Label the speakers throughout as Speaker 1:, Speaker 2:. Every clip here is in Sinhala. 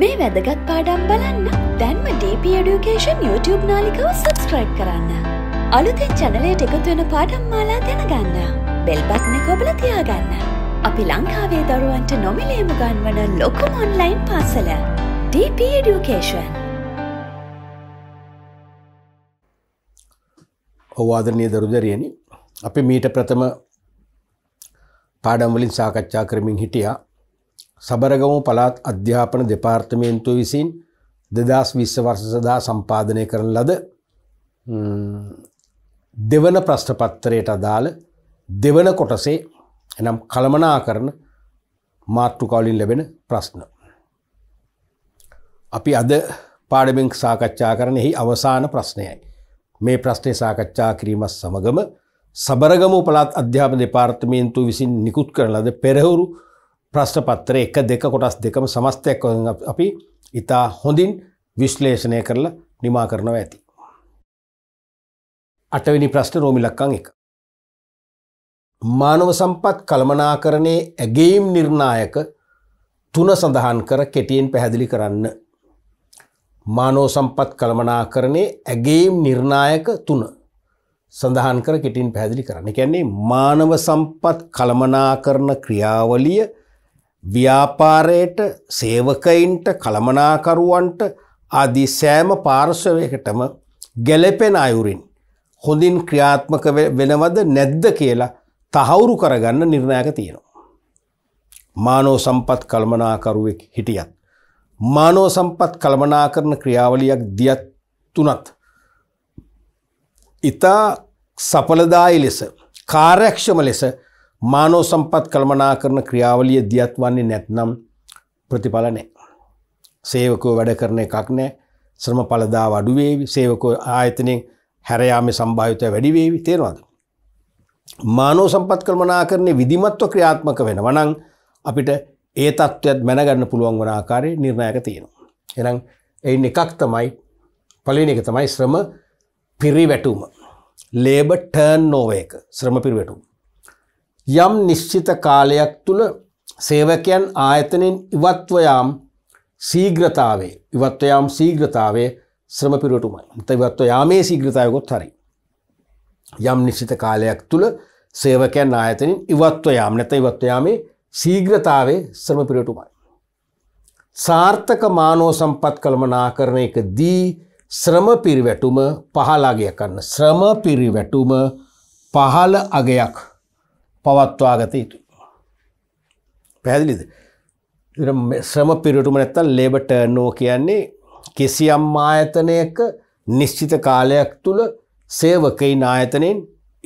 Speaker 1: මේ වැදගත් පාඩම් බලන්න දැන්ම DP Education YouTube නාලිකව සබස්ක්‍රයිබ් කරන්න. අලුතෙන් චැනලයට එකතුවෙන පාඩම් මාලා දැනගන්න. බෙල්බත්න කොබල තියාගන්න. අපි ලංකාවේ දරුවන්ට නොමිලේම ගන්වන ලොකුම ඔන්ලයින් පාසල. DP Education. ඔවාදරණය දරුදරයනි අපි මීට ප්‍රථම පාඩම්වලින් සාකච්ඡා කරමින් හිටියා සබරගමු පළාත් අධ්‍යාපන දෙපාර්තමේන්තුව විසින් දෙදස් විශ්ස වර්ෂ සදා සම්පාධනය කරන ලද දෙවන ප්‍රශ්ඨපත්තරයට අදාළ දෙවන කොටසේ එනම් කළමනා කරන මාතෘකවලින් ලැබෙන ප්‍රශ්න. අපි අද පාඩමෙන්ක් සාකච්ඡා කරන එහි අවසාන ප්‍රශ්නයයි. මේ ප්‍රශ්නය සාකච්ඡා කිරීමත් සමගම සබරගම පළත් අධ්‍යාපන දෙපාර්තමේන්තු විසින් නිකුත් කරන ලද පෙරහුරු ප්‍රශ්න පත්‍ර එක දෙක කොටස් දෙකම සමස්තයක් අපි ඉතා හොඳින් විශ්ලේෂණය කරලා නිමා කරනව ඇති. අටවෙනි ප්‍රශ්න රෝමිලක්කං එක. මානව සම්පත් කළමනාකරණයේ ඇගේම් නිර්ණායක තුන සඳහන් කර කෙටියෙන් පැහැදිලි කරන්න. මානෝ සම්පත් කළමනාකරණයේ ඇගේම් නිර්ණායක තුන සඳහන් කර කෙටින් පැහැදිලි කරන්න. කියන්නේ මානව සම්පත් කළමනාකරන ක්‍රියාවලිය ව්‍යාපාරයට සේවකයින්ට කළමනාකරුවන්ට අදි සෑම පාර්ශවයකටම ගැලපෙන අයුරින් හොඳින් ක්‍රියාත්මක වෙනවද නැද්ද කියලා තහවුරු කරගන්න නිර්ණයක තියෙනවා. මානෝ සම්පත් කළමනාකරුවෙක් හිටියත්. මානෝ සම්පත් කළමනා කරන ක්‍රියාවලියක් දියත් තුනත්. ඉතා සපලදායි ලෙස කාර්යක්ෂම ලෙස මානෝ සම්පත් කළමනා කරන ක්‍රියාවලිය දියත්වන්නේ නැත්නම් ප්‍රතිඵල නෑ. සේවකෝ වැඩ කරන එකක් නෑ ශ්‍රම පලදා වඩුවේවි සේවකෝ ආයතනෙන් හැරයාම සම්භායුතය වැඩිවේවි තේරවාද. මානෝ සම්පත් කළමනා කරන්නේ විදිමත්ව ක්‍රියාත්මක වෙන වනං අපිට ඒ තත්ත්වත් මැනගන්න පුළුවන් වන ආකාරය නිර්ණයක තියෙනවා. එනම් එයින් එකක් තමයි පලින එක තමයි ශ්‍රම පිරිවැටුම. ලේබ ටර්න් නෝවයක ශ්‍රම පිරිවැටුම්. යම් නිශ්චිත කාලයක් තුළ සේවකයන් ආයතනෙන් ඉවත්වයාම් සීග්‍රතාවේ ඉවත්වයාම් සීග්‍රතාවේ ශ්‍රමපිරටුමයි ඉවත්ව යාමේ සීග්‍රතායකොත් හරි. යම් නිශ්චිත කාලයක් තුළ සේවකයන් ආයතනින් ඉවත්වයාම් නැත ඉවත්වයාමේ සීග්‍රතාවේ ශ්‍රමපිරටුමයි. සාර්ථක මානෝ සම්පත් කළමනා කරන එක දී ශ්‍රම පිරිවැටුම පහල අගයකන්න ශ්‍රම පිරිවැටුම පහල අගයක් පවත්වාගත යුතු. පැහැදිලිද. ශ්‍රම පිරිටුම නැත්තන් ලේබට නෝ කියන්නේ කෙසියම් ආයතනයක නිශ්චිත කාලයක් තුළ සේවකයින් ආයතනයෙන්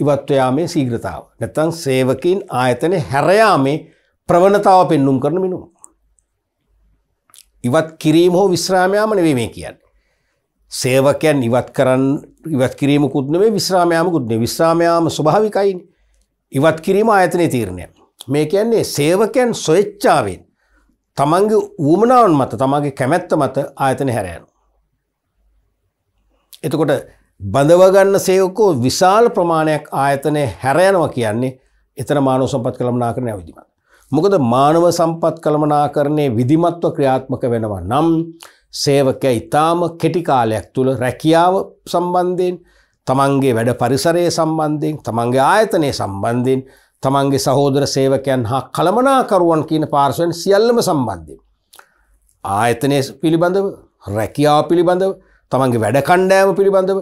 Speaker 1: ඉවත්වයාමේ සීග්‍රතාව. නැතන් සේවකින් ආයතනය හැරයාමේ ප්‍රවණතාව පෙන්නුම් කරන මිනුම. ඉවත් කිරීම හෝ විශ්‍රාමයාම නෙවේ මේ කියන්න. සේවකයන් ඉවත් කරන්න ඉවත් කිරීම කුද්නවේ විශ්‍රාමයාම කුද්නේ විශ්‍රාමයාම ස්වභාවිකයින්නේ ඉවත් කිරීම ආයතනය තීරණය. මේ කියන්නේ සේවකයන් ස්වච්ඡාවෙන් තමන්ගේ ඌමනාවන් මත තමාගේ කැමැත්ත මත ආයතන හැරයනු. එතකොට බඳවගන්න සේවකෝ විශාල ප්‍රමාණයක් ආයතනය හැරයනවා කියන්නේ එතන මානව සම්පත් කළමනා කරනය විදිමත්. මොකද මානව සම්පත් කළමනාකරණය විදිමත්ව ක්‍රියාත්මක වෙනවා නම් සේවකය ඉතාම කෙටිකාලයක් තුළ රැකියාව සම්බන්ධයෙන් තමන්ගේ වැඩ පරිසරයේ සම්බන්ධයෙන් තමන්ගේ ආයතනය සම්බන්ධයෙන් තමන්ගේ සහෝදර සේවකයන් හා කළමනාකරුවන් කියන පාර්ශවෙන් සියල්ලම සම්බන්ධයෙන්. ආයතනය පිළිබඳව රැකියාව පිළිබඳව තමන්ගේ වැඩ කණ්ඩෑම පිළිබඳව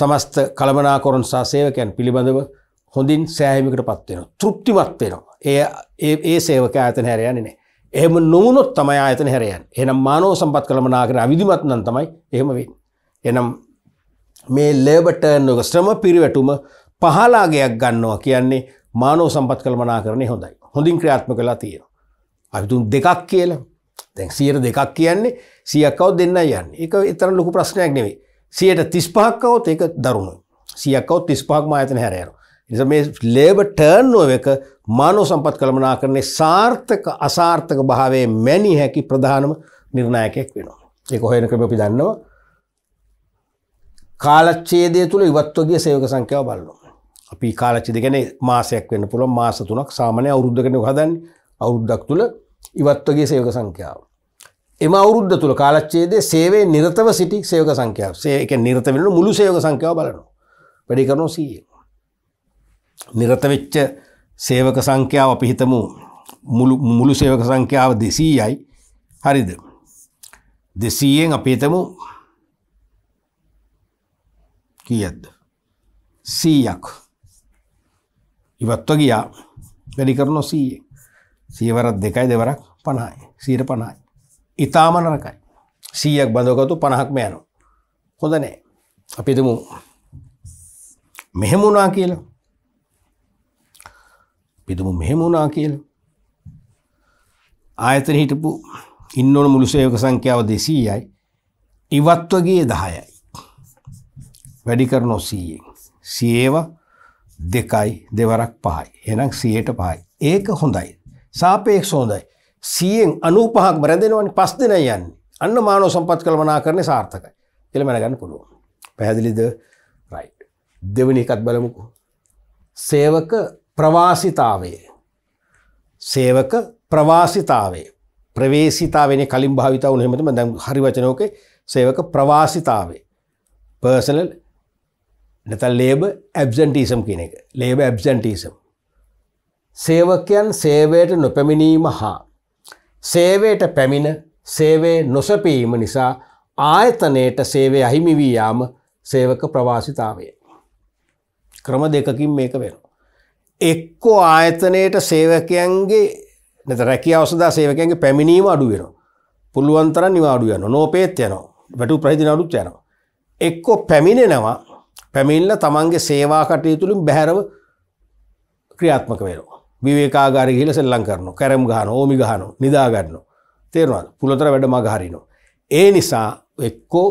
Speaker 1: සමස්ත කළමනාකොරන් සා සේවකයන් පිළිබඳව හොඳින් සෑහිමිකට පත්වෙන තෘප්තිමත් වෙනවා ඒ ඒ සේවක ආතන හැරයන්නේ නෑ එහෙම නොවනොත් තමයි ආයතන හැරයන් එනම් මානෝ සම්පත් කළමනාකර අවිධිමත්නන් තමයි එහෙම වෙන් එනම් මේ ලේබටර්නක ශ්‍රම පිරිවැටුම පහලාගයක් ගන්නවා කියන්නේ මානෝ සම්පත් කළමනා කරනේ හොඳයි හොඳින් ක්‍රියාත්ම කලා තියෙන. අපිතුන් දෙකක් කියල තැන් සියයට දෙකක් කියන්නේ සියකව දෙන්න යන්න එක එතර ලොකු ප්‍රශ්නයක් නෙවේ සියයට තිස් පහක්කවොත් ඒක දරුණු සියකව තිස් පහක්ම ඇතන හැරයන. නිස මේ ලේබ ටර්නුව එක මානෝ සම්පත් කළමනා කරන්නේ සාර්ථක අසාර්ථක භාවේ මැනි හැකි ප්‍රධානම නිර්ණයකෙක් වෙනවා. ඒ හොයන ක්‍රම අපි දන්නවා කාලච්චේදය තුළ ඉවත්වගේ සේවක සංඛ්‍යාව බලනවා. අපි කාලච්චිද ගැන මාසයක් වෙන්න පුළ මාස තුනක් සාමනය අවුද්ධ කෙන හදන් අවුද්දක් තුළ ඉවත්වගේ සේවක සංඛ්‍යාව. එම අවුද්ධ තුළ කාලච්චේදේ සේවේ නිරතව සිටි සේවක සංඛ්‍යාව සේක නිරත වෙන මුළු සේවක සංඛ්‍යාව බලනු වැඩි කරනෝ සීය. නිරතවෙච්ච සේවක සංඛ්‍යාව පිහිතමු මුළු සේවක සංඛ්‍යාව දෙසීයයි හරිද. දෙසීයෙන් අපිතමු කීයද්ද සීයක් ඉවත්ව ගියා වැඩි කරනො සීය සීවරත් දෙකයි දෙවරක් පණයි සීර පණයි ඉතාම නරකයි සීයක් බඳවගතු පණහක් මෑනු හොඳ නෑ අපිතුමු මෙහෙමුණා කියල පිතුමු මෙහෙමුණා කියල ආයතන හිටපු ඉන්නවන මුළු සයෝක සංඛ්‍යාව දෙසීයයි ඉවත්වගේ දහයයි වැඩි කරනෝ සීයෙන්. සියේව දෙකයි දෙවරක් පහයි. එනම් සියයට පහයි. ඒක හොඳයි. සාපේක්ෂ හොඳයි. සියෙන් අනූපහක් බැරඳෙනවනි පස් දෙන යන්නේ. අන්න මානෝ සම්පත් කළමනා කරන සාර්ථකයි. කියලා මැනගන්න පුළුවන්. පැහැදිලිද? රයිට්. දෙවෙනි එකත් බලමුකෝ. සේවක ප්‍රවාසිතාවය. සේවක ප්‍රවාසිතාවය. ප්‍රවේශිතාවනේ කලින් භාවිතාව උනේ මම දැන් හරි වචනෝකේ සේවක ප්‍රවාසිතාවේ. personal නැතන් ලේබ ඇබ්සන්ටීසම් කියන එක ලේබ ඇබ්සන්ටීසම් සේවකයන් සේවයට නොපැමිණීම හා සේවයට පැමිණ සේවේ නොසැපීම නිසා ආයතනයට සේවය අහිමි වී යාම සේවක ප්‍රවාසිතාවය ක්‍රම දෙකකින් මේක වෙනවා එක්කෝ ආයතනයට සේවකයන්ගේ නැත රැකිය අවසදා සේවකයන්ගේ පැමිණීම අඩුවෙන පුළුවන්තර නිවාඩු යන නෝපේත් යනවා වැටු ප්‍රහිදින අඩුත් යනවා එක්කෝ පැමිණෙනවා පැමිණිල්ල තමන්ගේ සේවා කටයුතුලින් බැහැරව ක්‍රියාත්මක වෙනවා. විවේකාගාර ගිහිල සෙල්ලම් කරනවා. කැරම් ගහනවා, ඕමි ගහනවා, නිදා ගන්නවා. තේරෙනවද? පුලතර වැඩ මග හරිනවා. ඒ නිසා එක්කෝ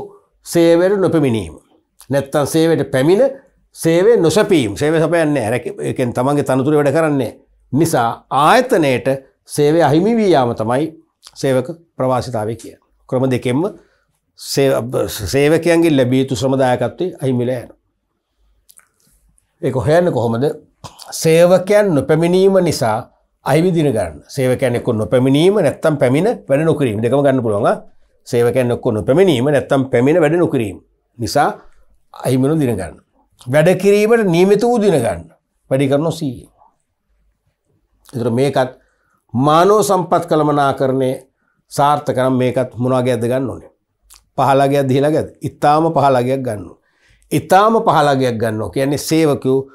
Speaker 1: සේවයට නොපැමිණීම. නැත්තම් සේවයට පැමිණ සේවේ නොසැපීම්. සේවය සපයන්නේ නැහැ. ඒකෙන් තමන්ගේ තනතුරේ වැඩ කරන්නේ නිසා ආයතනයේට සේවය අහිමි වී යාම තමයි සේවක ප්‍රවාසිතාවය කියන්නේ. ක්‍රම දෙකෙන්ම සේවකයන්ගේ ලැබිය යුතු ශ්‍රමදායකත්වයේ අහිමිලා යනවා. ඒක හොයන්න කොහොමද සේවකයන් නොපැමිණීම නිසා අයිවිදින ගන්න සේවකැන එක්කො නොපැමිණීම නැත්තම් පැමිණ වැඩ නොකිරීම දෙකම ගන්න පුළුවන් සේවකැන් ඔක්කො නොපැමිණීම නැත්තම් පැමිණ වැඩ නොකිරීම නිසා අහිමනු දින ගන්න. වැඩ කිරීමට නීමිත වූ දින ගන්න වැඩි කරනො සීය. එතුර මේකත් මානෝ සම්පත් කළමනා කරණය සාර්ථකනම් මේකත් මොනාගේ ඇද ගන්න ඕනේ. පහලගේ ඇදහිලා ගැද ඉතාම පහලගයක් ගන්නවා. ඉතාම පහලාගයක් ගන්නවා කියන්නේ සේවකයෝ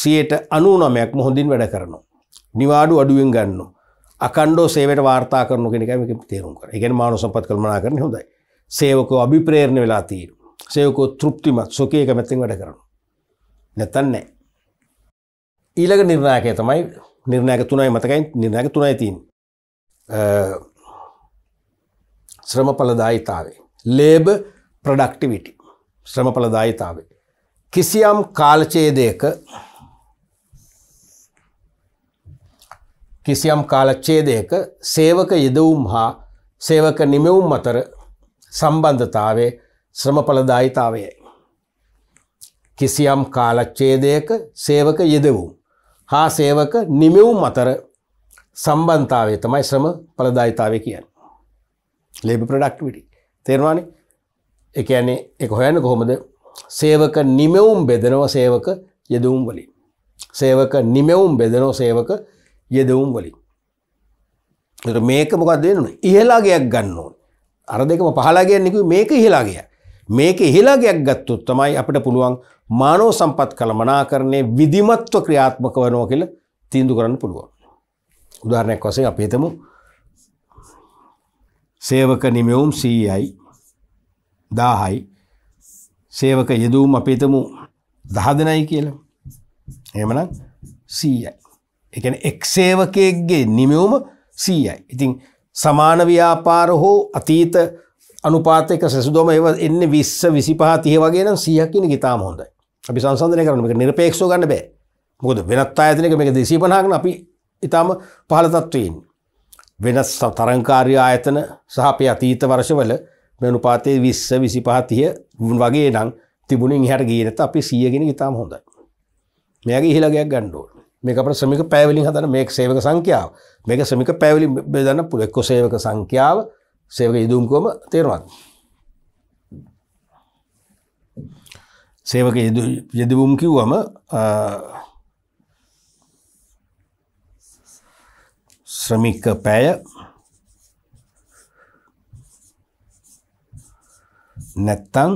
Speaker 1: සියයට අනුනමයක් මොහොඳින් වැඩ කරනවා. නිවාඩු අඩුවෙන් ගන්න. අකණ්ඩෝ සේවට වාර්තා කරනු කෙනෙක මේක තේරුම් කර එකෙන් මානු සම්පත් කළමනා කරන හොඳයි. සේවකෝ අභිප්‍රේරණ වෙලා තියෙන. සේවකෝ තෘප්තිමත් සුඛයේ කැමැත්තෙන් වැඩ කරනවා. නැත්තන් නැහැ. ඊළඟ නිර්ණායකය තමයි නිර්ණායක තුනයි මතකයි නිර්ණායක තුනයි තියෙන්නේ. ශ්‍රම ඵලදායිතාවේ. Labour productivity. ශ්‍රමඵලදායිතාව. කිසියම් කාලචේදයක කිසියම් කාලච්ඡේදයක සේවක යෙදවුම් හා සේවක නිමවුම් අතර සම්බන්ධතාවේ ශ්‍රමඵලදායිතාවයයි. කිසියම් කාලච්ඡේදයක සේවක යෙදවුම් හා සේවක නිමවුම් අතර සම්බන්ධතාවේ තමයි ශ්‍රම ඵලදායිතාවය කියන්නේ. Labour productivity. තේරුණානේ? එකන්නේ එක හොයන්න කොහොමද සේවක නිමවුම් බෙදනව සේවක යෙදවුම් වලින් සේවක නිමවුම් බෙදනෝ සේවක යෙදවුම් වලින් මේක මොකක් දෙන්න ඉහලාගයක් ගන්න ඕන අර දෙකම පහලාගයන්නෙකු මේක ඉහලාගයක් මේක ඉහලාගයක් ගත්තුත් තමයි අපට පුළුවන් මානෝ සම්පත් කළමනා කරන්නේ විධිමත්ව ක්‍රියාත්මක වනෝ කියල තීන්දු කරන්න පුළුවන් උදාරණයක් වසේ අපේතමු සේවක නිමවුම් සීයි දාහයි සේවක යෙදූම් අපේතමු දහදනයි කියලා එමන සීයි එකන එක් සේවකයක්ගේ නිමවුම සීයි ඉතිං සමාන ව්‍යාපාර හෝ අතීත අනුපාතක සැසුදොම ඒව එන්න විස්ස විසිපා තිය වගේ නම් සියකින ගිතාම හොඳයි අපි සංසන්ධනය කරන එක නිරපේක්ෂෝ ගන්න බෑ මොකද වෙනත් ආයතනක මේක දෙසීපනාගන අපි ඉතාම පහළ තත්වයෙන් වෙනස් තරංකාරය ආයතන සහ අපේ අතීත වර්ෂවල මෙනුපාතේ විස්ස විසි පහතිය වගේ නම් තිබුණින් හැට ගීනත අපි සියගෙන ඉතාම හොඳයි මේගේ ඉහිලගයක් ගණ්ඩුව මේක අපට සමික පැවලින් හදන මේක් සේවක සංඛ්‍යාව මේක සමික පැවලි බෙදන්න පුළ එක්කො සේවක සංඛ්‍යාව සේවක යුදුම්කොම තේරවත් සේවක යෙදවුම් කිව්වම ශ්‍රමික පැය නැත්තම්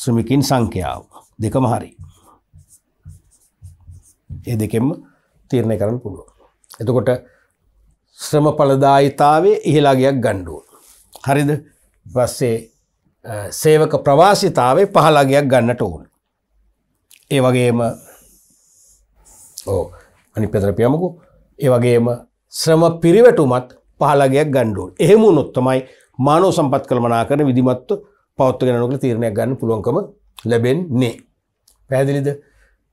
Speaker 1: ශ්‍රමිකින් සංඛ්‍යාව දෙකම හරි. ඒ දෙකෙම තීරණය කරන්න පුළුවන්. එතකොට ශ්‍රම පලදායිතාවේ ඉහලාගයක් ගණ්ඩුව. හරිද පස්සේ සේවක ප්‍රවාසිතාවේ පහලාගයක් ගන්නට ඕන. ඒ වගේම ඕ අනි පෙදරපියමකු ඒ වගේම ශ්‍රම පිරිවැටුමත් පහලගයක් ගණ්ඩුවන් එහෙම නොත්තමයි මානෝ සම්පත් කළමනා කරන විදිමත්ව පවත්වගෙනනොක තීරණයක් ගන්න පුළුවන්කම ලැබෙන් නේ පැදිලිද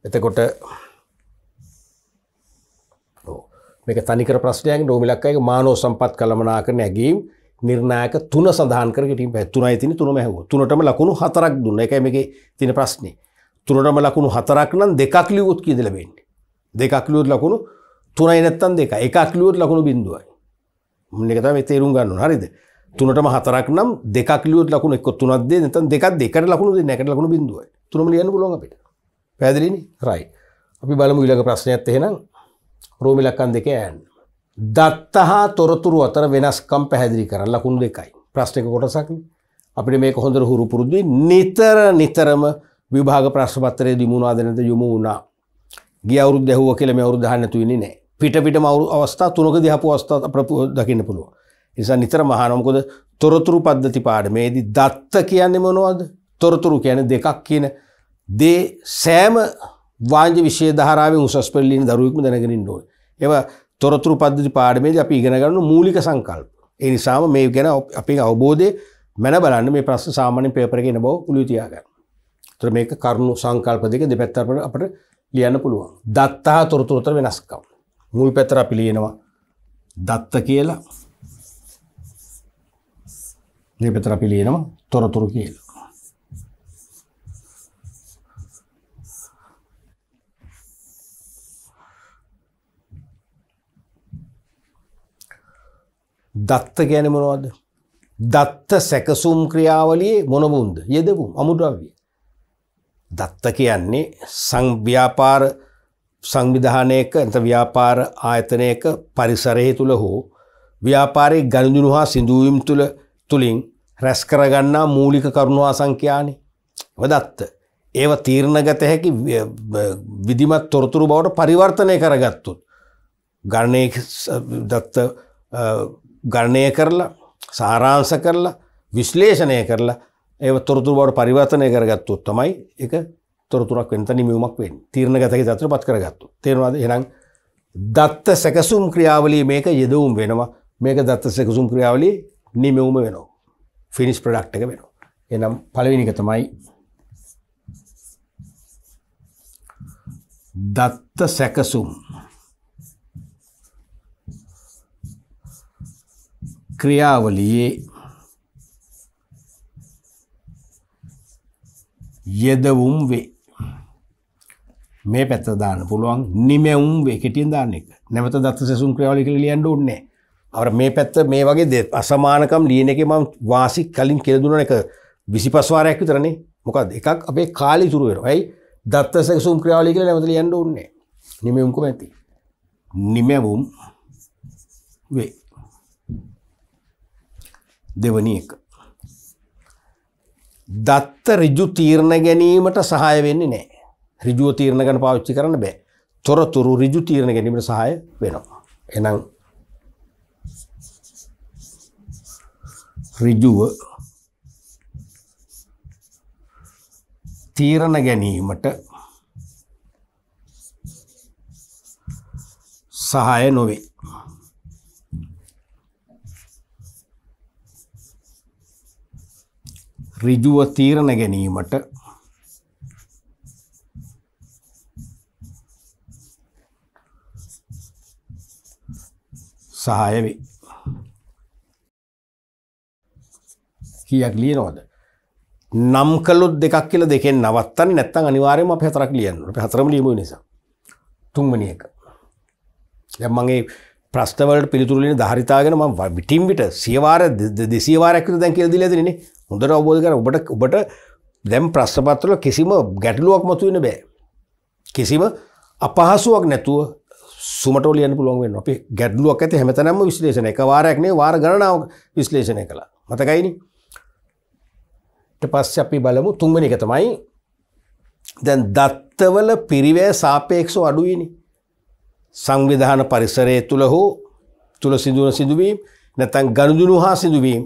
Speaker 1: එතකොට මේක තනිකර ප්‍රශ්නයක් නෝමිලක්කයි මානෝ සම්පත් කළමනා කරන ඇගේම් නිර්ණයක තුන සඳහන් කරගටීම පැත්තුනයි තින තුනම හැව තුනටම ලකුණු හතරක් දුන්න එක මේ තින ප්‍රශ්නය තුනටම ලකුණු හතරක් නම් දෙකක් ලියවුත් කියදලබෙන්නේ දෙකක් ලියුත් ලකුණු තුනයි නැත්තන් දෙක එකක් ලියුත් ලකුණු බිඳුවයි එකත මේ තේරුම් ගන්න හරිද තුනටම හතරක් නම් දෙකක් ලියුත් ලකුණු එක්ක තුනක් දෙ නැත්නම් දෙකක් දෙකට ලකුණු දෙන්න එකට ලකුණු බිඳුවයි තුනම ලියන්න පුළුවන් අපිට පැහැදිලිනේ රයි අපි බලමු ඊළඟ ප්‍රශ්නයත් එහෙනම් රෝමි ලක්කන් දෙක ඈන්න දත්ත හා තොරතුරු අතර වෙනස්කම් පැහැදිලි කරන්න ලකුණු දෙකයි ප්‍රශ්නක කොටසක් අපිට මේක හොඳට හුරු පුරුදුයි නිතර නිතරම විභාග ප්‍රශ්නපත්‍රයේ දිමුණා දෙනද යොමු වුණා ගිය අවුරුද්ද ඇහුවා කියලා මේ අවුරුද්ද අහන්න නැතු වෙන්නේ නැහැ පිටපිට මවරු අවස්ථා තුනක දිහපු අවස්ථා ප්‍රපු දකින්න පුළුව. නිසා නිතර මහනොමකොද තොරතුරු පද්ධති පාඩමේදී දත්ත කියන්නේ මොනවද තොරතුරු කියන දෙකක් කියන දේ සෑම වාංජ විශෂය ධාරාවෙන් උසස් පෙල්ලින් දරුවෙක්ම දැනගෙනින් ඕන. ඒව තොරතුරු පද්ධති පාඩමේද අපි ඉගෙනගන්න මූලික සංකල්ප. ඒ නිසාම මේ ගැන අපි අවබෝධය මැන බලන්න මේ ප්‍රශ් සාමාන්‍ය පේපරගෙන බව පුළුතියාගන්න. තර මේක කරුණු සංකල්ප දෙක දෙපැත්තර අපට ලියන්න පුළුවන්. දත්තා තොරතුරොතර වෙනස්කම්. මුල් පැතර අපි ලියනවා දත්ත කියලා මේ පැතර අපි ලියනවා තොරතුරු කියලා දත්ත ගැන මොනවද දත්ත සැකසුම් ක්‍රියාවලියේ මොනබුන්ද යෙදවුම් අමුද්‍රව්‍ය දත්ත කියන්නේ සංව්‍යාපාර සංවිධානයක ඇත ව්‍යාපාර ආයතනයක පරිසරය තුළ හෝ ව්‍යාපාරය ගණඳුණු හා සිදුවීම් තුළ තුළින් රැස් කරගන්නා මූලික කරුණවා සංඛ්‍යානය වදත්ත. ඒව තීරණගත හැකි විදිමත් තොරතුරු බවට පරිවර්තනය කරගත්තුත්. ගණනය දත්ත ගණනය කරලා සාරාංස කරලා විශ්ලේෂණය කරලා ඒ තොරතුරු බවට පරිවර්තනය කරගත්තුත් තමයි එක තොරතුරක් වෙන නිමියුමක් වෙන් තීරණගතක තත්‍ර පත් කරගත්තු. තේරවාද එනම් දත්ත සැකසුම් ක්‍රියාවලී මේක යෙදවුම් වෙනවා මේක දත්ත සැකසුම් ක්‍රියාවලි නිමවුම වෙනවා. ෆිනිස් ප්‍රඩක්් එක වෙනවා. එනම් පලවිනික තමයි දත්ත සැකසුම් ක්‍රියාවලියේ යෙදවුම් වේ මේ පැත්ත දාන්න පුළුවන් නිමැවුම් එකටින් දාන්න එක නැවත දත්ත සැසුම් ක්‍රවලි කළ ලියන්ඩ ඔන්නේ අර මේ පැත්ත මේ වගේ අසමානකම් ලියන එක මම වාසි කලින් කෙරදුන එක විසි පස්වාරයක් විතරනේ මොකක් එකක් අපේ කාලි තුරුවෙන ඇයි දත්ත සැසුම් ක්‍රවලි කළ නැවත ලියන්ඩ ඔන්නේ නිමැවුම්කම ඇති නිමැවුම් වේ දෙවනි එක දත්ත රිජු තීරණ ගැනීමට සහය වෙන්නේ නෑ රිජුව තීරණ ගැන පාවිච්චි කරන්න බෑ තොරතුරු රිජු තීරණ ගැනීමට සහය වෙනවා. එනම් රිජුව තීරණ ගැනීමට සහය නොවේ. රිජුව තීරණ ගැනීමට සහාය වේ. කියක් ලියනවද. නම් කලොත් දෙකක් කියල දෙකෙන් නවත්තන්න නැත්තන් අනිවාරයම අප හතරක් ලියන්නට හතරම ලීම නිසා තුන්වනි එක. මගේ ප්‍රස්ටවලට පිළිතුරලින් ධරිතාගෙන ම විටිම් විට සියවාර දෙසිවාරක් දැන් කියල දිල දෙන හොඳට අවබෝධ කර ඔබට ඔබට දැම් ප්‍රශ්පත්වල කිසිම ගැටලුවක් මතුවෙන බෑ. කිසිම අපහසුවක් නැතුව සුමට ලියන්න පුළුවන් වෙන අපි ගැඩ්ලුවක් ඇති හැමතැනම විශ්ලේෂණ එක වාරයක්නේ වාර ගණනාව විශ්ලේෂණය කළා මතකයිනි ඊට පස්සේ අපි බලමු තුන්වෙනි එක තමයි දැන් දත්තවල පිරිවැය සාපේක්ෂව අඩුයිනි සංවිධාන පරිසරය තුළ හෝ තුළ සිදුවන සිදුවීම් නැතන් ගණුදුනු හා සිදුවීම්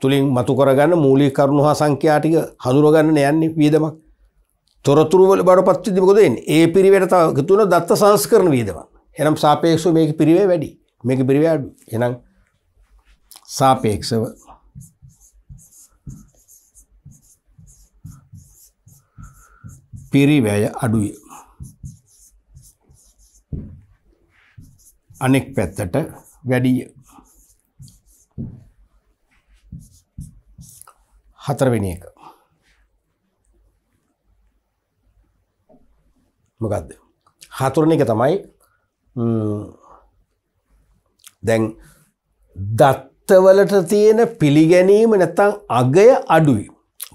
Speaker 1: තුළින් මතු කරගන්න මූලි කරුණු හා සංඛ්‍යාටික හඳුරගන්න යන්නේ වියදමක් තොරතුරුවල බඩ පත්විදිමකොද ඒ පිරිවැයට තුන දත්ත සංස්කරන වීදවා එනම් සාපේක්ෂව මේක පිරිවේ වැඩි මේක පිරිවේ අඩු එනම් සාපේක්ෂව පිරිවැය අඩුය අනෙක් පැත්තට වැඩිය හතරවෙනි එක මොකක්ද හතුරණ එක තමයි දැන් දත්තවලට තියෙන පිළිගැනීම නැත්තං අගය අඩුයි.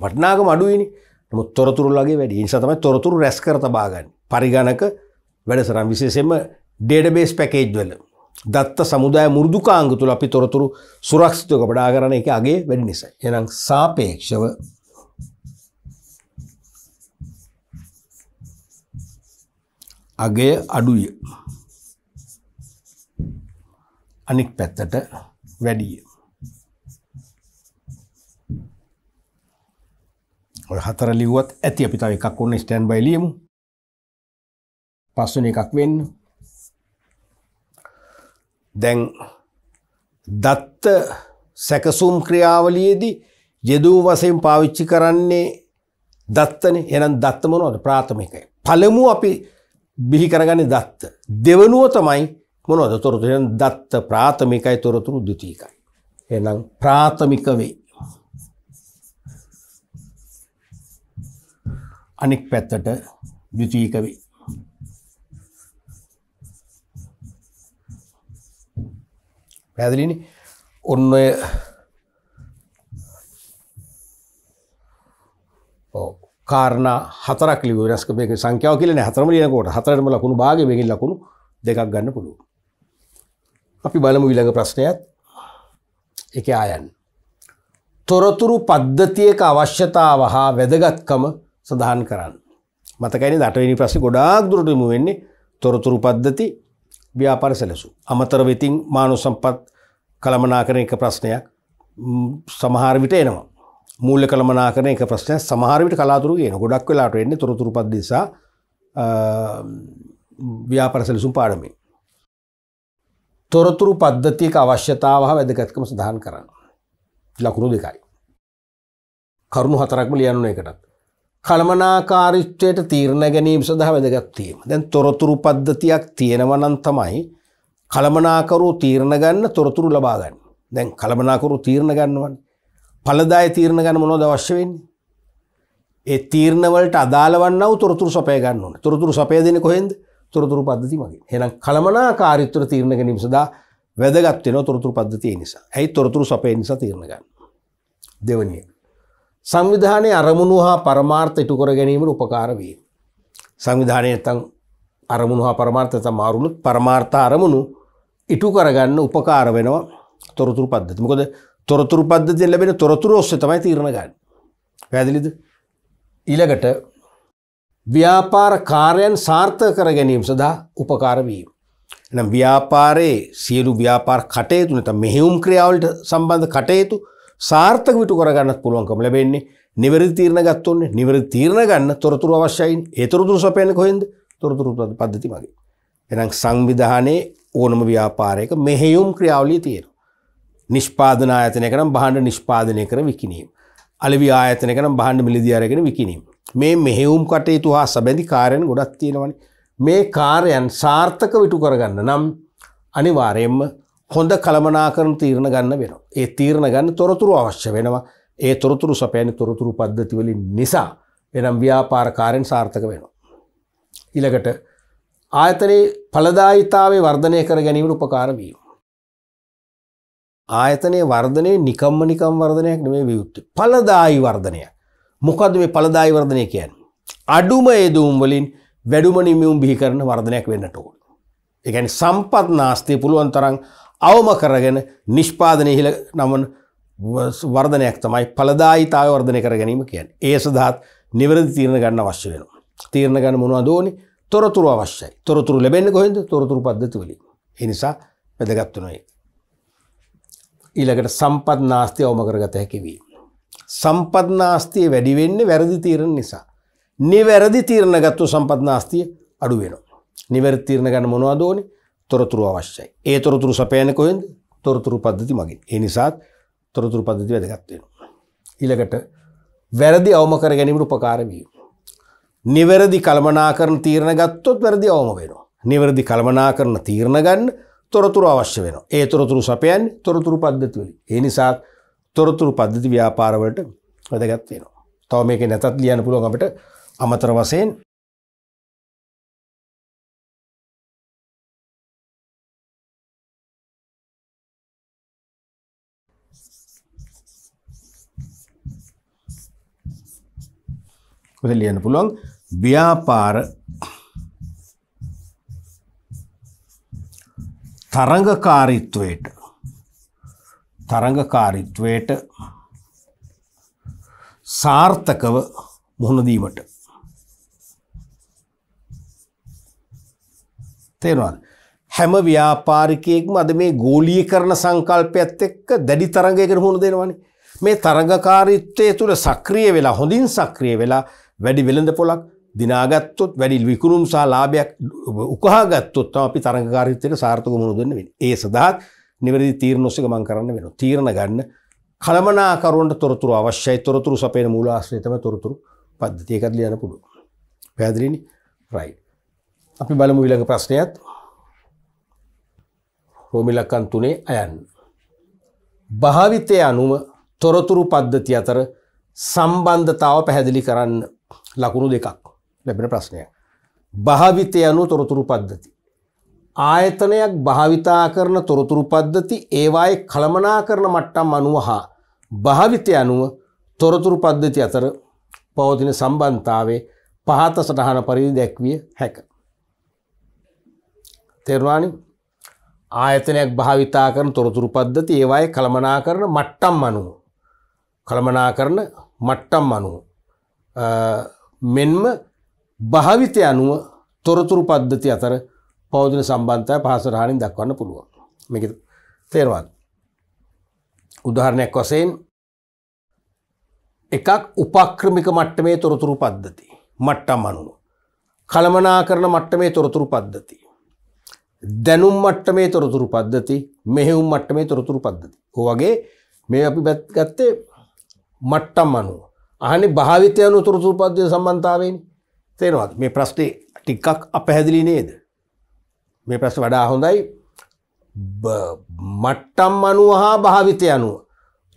Speaker 1: වටනාගම අඩුවනි නමු තොරතුරල්ලගේ වැඩි නිසාතම තොරතුරු රැස් කර තබාගන්න පරිගණක වැඩසරම් විශේෂෙන්ම ඩේඩබේස් පැකේජ්වල දත්ත සමුදාය මුරදුකාංග තුළ අපි තොරතුරු සුරක්ෂිතයක පඩා කරන එක අගේ වැඩි නිසා. එනම් සාපේක්ෂව අගේ අඩුය. අනික් පැත්තට වැඩිය. ඔය හතර ලිව්වත් ඇති අපි තව එකක් ඔන්න ස්ටෑන්ඩ් බයි ලියමු. පස්වෙනි එකක් වෙන්න. දැන් දත්ත සැකසුම් ක්‍රියාවලියේදී යෙදූ වශයෙන් පාවිච්චි කරන්නේ දත්තනේ. එහෙනම් දත්ත මොනවද? ප්‍රාථමිකයි. පළමුව අපි බිහි කරගන්නේ දත්ත. දෙවනුව තමයි මොනවද තොරතුරු එහෙනම් දත්ත ප්‍රාථමිකයි තොරතුරු ද්විතීකයි එහෙනම් ප්‍රාථමික වේ අනික් පැත්තට ද්විතීක වේ පැහැදිලිනේ ඔන්න ඔය කාරණා හතරක් ලිව වෙනස්කමේ සංඛ්‍යාව කියලා නේ හතරම ලියනකොට හතරටම ලකුණු භාගයෙන් ලකුණු දෙකක් ගන්න පුළුවන් අපි බලමු විළඟ ප්‍රශ්නයත් එක ආයන්. තොරතුරු පද්ධතියක අවශ්‍යතාව හා වැදගත්කම සඳහන් කරන්න. මතකයින දටවනි ප්‍රශ්ි ගොඩාක් දුරටම වෙන්නේ තොරතුරු පද්ධති ව්‍යාපර සැලසු. අමතර වෙතින් මානු සම්පත් කළමනාකරන එක ප්‍රශ්නයක් සමහරවිට එනවා. මූල්ල කළමනාකරන එක ප්‍රශ්නය සමහරවිට කලාතුරු ගෙන ගොඩක් වෙලාට එන්නේ තොරතුරු පද්දිසා ව්‍යාපර සැලසුම් පාඩමින්. තොරතුරු පද්ධතියක අවශ්‍යතාව හා වැදගත්කම සඳහන් කරන්න. ලකුණු දෙකයි. කරුණු හතරක්ම ලියන්න එකටත්. කළමනාකාරිත්වයට තීරණ ගැනීම සඳහා වැදගත්වීම. දැන් තොරතුරු පද්ධතියක් තියෙනවනන් තමයි කළමනාකරු තීරණ ගන්න තොරතුරු ලබාගන්න. දැන් කළමනාකරු තීරණ ගන්නවන්. පලදාය තීරණ ගන්න මොනොද අවශ්‍ය වෙන්නේ. ඒ තීරණවලට අදාළවන්නව තොරතුරු සපය ගන්න ඕන තොරතුරු සපය දෙන කොහෙන්ද තොරතුරු පද්ධති මගේ හෙනම් කළමනාකාරිත්වර තීරණ ගැනීම සඳහා වැදගත්වෙන තොරතුරු පද්ධතිය නිසා ඇයි තොරතුරු සපය නිසා තීරණ ගන්න දෙවනිය සංවිධානය අරමුණු හා පරමාර්ථ ඉටු කර ගැනීමට උපකාර වේ සංවිධානය තන් අරමුණු හා පරමාර්ථත මාරුණුත් පරමාර්ථ අරමුණු ඉටු කරගන්න උපකාර වෙනවා තොරතුරු පද්ධති මොකද තොරතුරු පද්ධතිය ලැබෙන තොරතුරු ඔස්සේ තමයි තීරණ ගන්න පැදිලිද ඊළඟට ව්‍යාපාර කාරයන් සාර්ථක කර ගැනීම සඳහා උපකාරවීම. නම් ව්‍යාපාරයේ සියලු ව්‍යාපාර කටයුතු නැත්නම් මෙහෙයුම් ක්‍රියාවලට සම්බන්ධ කටයුතු සාර්ථක විට කරගන්නත් පුළුවන්කම ලැබෙන්නේ නිවැරදි තීරණ ගත්තොන්නේ නිවැරදි තීරණ ගන්න තොරතුරු අවශ්‍යයි. ඒ තොරතුරු සපයන්නේ කොහෙන්ද? තොරතුරු පද්ධති මගින්. එහෙනම් සංවිධානයේ ඕනම ව්‍යාපාරයක මෙහෙයුම් ක්‍රියාවලිය තියෙනවා. නිෂ්පාදන ආයතනයක නම් භාණ්ඩ නිෂ්පාදනය කර විකිණීම. අලෙවි ආයතනයක නම් භාණ්ඩ මිලදී අරගෙන විකිණීම. මේ මෙහෙවුම් කටයුතු හා සබැඳි කාරයන් ගොඩක් තියෙනවනි මේ කාරයන් සාර්ථක විටු කරගන්න නම් අනිවාරයෙන්ම හොඳ කළමනා කරන තීරණ ගන්න වෙන. ඒ තීරණ ගන්න තොරතුරු අවශ්‍ය වෙනවා ඒ තොරතුරු සපයන තොරතුරු පද්ධතිවලින් නිසා එනම් ව්‍යාපාරකාරයෙන් සාර්ථක වෙනවා. ඉළඟට ආයතනයේ පලදායිතාවේ වර්ධනය කර ගැනීමට උපකාර වීම. ආයතනය වර්ධනය නිකම්ම නිකම් වර්ධනයක් නෙමේ වියුත්තු. පලදායි වර්ධනයක්. මොකද මේ පළදායි වර්ධනය කියන්. අඩුම ඒදුම් වලින් වැඩුමනිමියුම් බිහි කරන වර්ධනයක් වෙන්නට ඕන. එකැන සම්පත් නාස්තිය පුළුවන් තරන් අවම කරගෙන නිෂ්පාදනය හිල නමන් වර්ධනයක් තමයි පළදායිතාව වර්ධනය කර ගැනීම කියන් ඒ සදහත් නිවරදි තීරණ ගන්න අවශ්‍ය වෙන. තීරණ ගන්න මොනවා දෝනි තොරතුරු අවශ්‍යයි තොරතුරු ලැබෙන්න්න කොහෙද තොරතුරු පද්ධතිවලින්. එනිසා වැදගත්වනොයි. ඊළකට සම්පත් නාස්තිය අවම කරගත හැකිවීම. සම්පත්නාස්තිය වැඩි වෙන්නේ වැරදි තීරණ නිසා. නිවැරදි තීරණ ගත්තු සම්පත්නාස්තිය අඩු වෙනවා. නිවැරදි තීරණ ගන්න මොනවද ඕනේ? තොරතුරු අවශ්‍යයි. ඒ තොරතුරු සපයන්නේ කොහෙන්ද? තොරතුරු පද්ධති මගින්. ඒ නිසාත් තොරතුරු පද්ධති වැදගත් වෙනවා. ඊළඟට වැරදි අවම කර ගැනීමට උපකාර වී. නිවැරදි කළමනාකරන තීරණ ගත්තොත් වැරදි අවම වෙනවා. නිවැරදි කළමනාකරන තීරණ ගන්න තොරතුරු අවශ්‍ය වෙනවා. ඒ තොරතුරු සපයන්නේ තොරතුරු පද්ධති වලින්. ඒ නිසා තොරතුරු පද්ධති ව්‍යාපාරවලට වැදගත්වෙනවා. තව මේක නැතත් ලියන්න පුළුවන් අපට අමතර වසයෙන් ලියන්න පුළුවන් ව්‍යාපාර තරඟකාරීත්වයට තරඟකාරිත්වයට සාර්ථකව මුහුණදීමට. තේරවාද. හැම ව්‍යාපාරිකයෙක්ම අද මේ ගෝලිය කරන සංකල්පයක්ත් එක්ක දැඩි තරගයකට හුණ දෙනවනි. මේ තරඟකාරිත්තය තුළ සක්‍රිය වෙලා හොඳින් සක්‍රිය වෙලා වැඩි වෙළඳ පොලක් දිනාගත්තොත් වැඩි විකුණුම් සහ ලාභයක් උකහාගත්තොත් අපි තරඟකාරිත්තයට සාර්ථක මුණ දෙන්න වෙන. ඒ සදහත් නිවැරදි තීරණ ඔස්සේ ගමන් කරන්න වෙනවා. තීරණ ගන්න කළමනාකරුවන්ට තොරතුරු අවශ්‍යයි. තොරතුරු සපයන මූලාශ්‍රය තමයි තොරතුරු පද්ධතිය. ඒකත් ලියන්න පුළුවන්. පැහැදිලිනේ? රයිට්. අපි බලමු ඊළඟ ප්‍රශ්නයත්. රෝමි ලක්කන් තුනේ අයන්න. භාවිතය අනුව තොරතුරු පද්ධති අතර සම්බන්ධතාව පැහැදිලි කරන්න ලකුණු දෙකක් ලැබෙන ප්‍රශ්නය. භාවිතය අනුව තොරතුරු පද්ධති. ආයතනයක් භාවිතා කරන තොරතුරු පද්ධති ඒවායේ කළමනා කරන මට්ටම් අනුව හා භාවිතය අනුව තොරතුරු පද්ධති අතර පවතින සම්බන්ධතාවේ පහත සටහන පරිදි දැක්විය හැක. තෙරවානි ආයතනයක් භාවිතා කරන තොරතුරු පද්ධති ඒවායේ කළමනා කරන මට්ටම් අනුව කළමනා කරන මට්ටම් අනුව මෙන්ම භාවිතය අනුව තොරතුරු පද්ධති අතර පෞද්ගල සම්බන්ධය පහසරහණින් දක්වන්න පුළුවන් මේක තේරවාද උදාහරණයක් වසයෙන් එකක් උපක්‍රමික මට්ටමේ තොරතුරු පද්ධති මට්ටම් අනුව කළමනා කරන මට්ටමේ තොරතුරු පද්ධති දැනුම් මට්ටමේ තොරතුරු පද්ධති මෙහෙවුම් මට්ටමේ තොරතුරු පද්ධති හෝවගේ මේ අපි බැත්ගත්තේ මට්ටම් අනුව අහනි භාවිතයනු තොරතුරු පද්ධය සම්බන්ධාවෙන් තේනවත් මේ ප්‍රශ්ටේ ටික්කක් අප හැදිලි නේද මේ ප්‍රස් වඩා හොඳයි මට්ටම් අනුව හා භාවිතය අනුව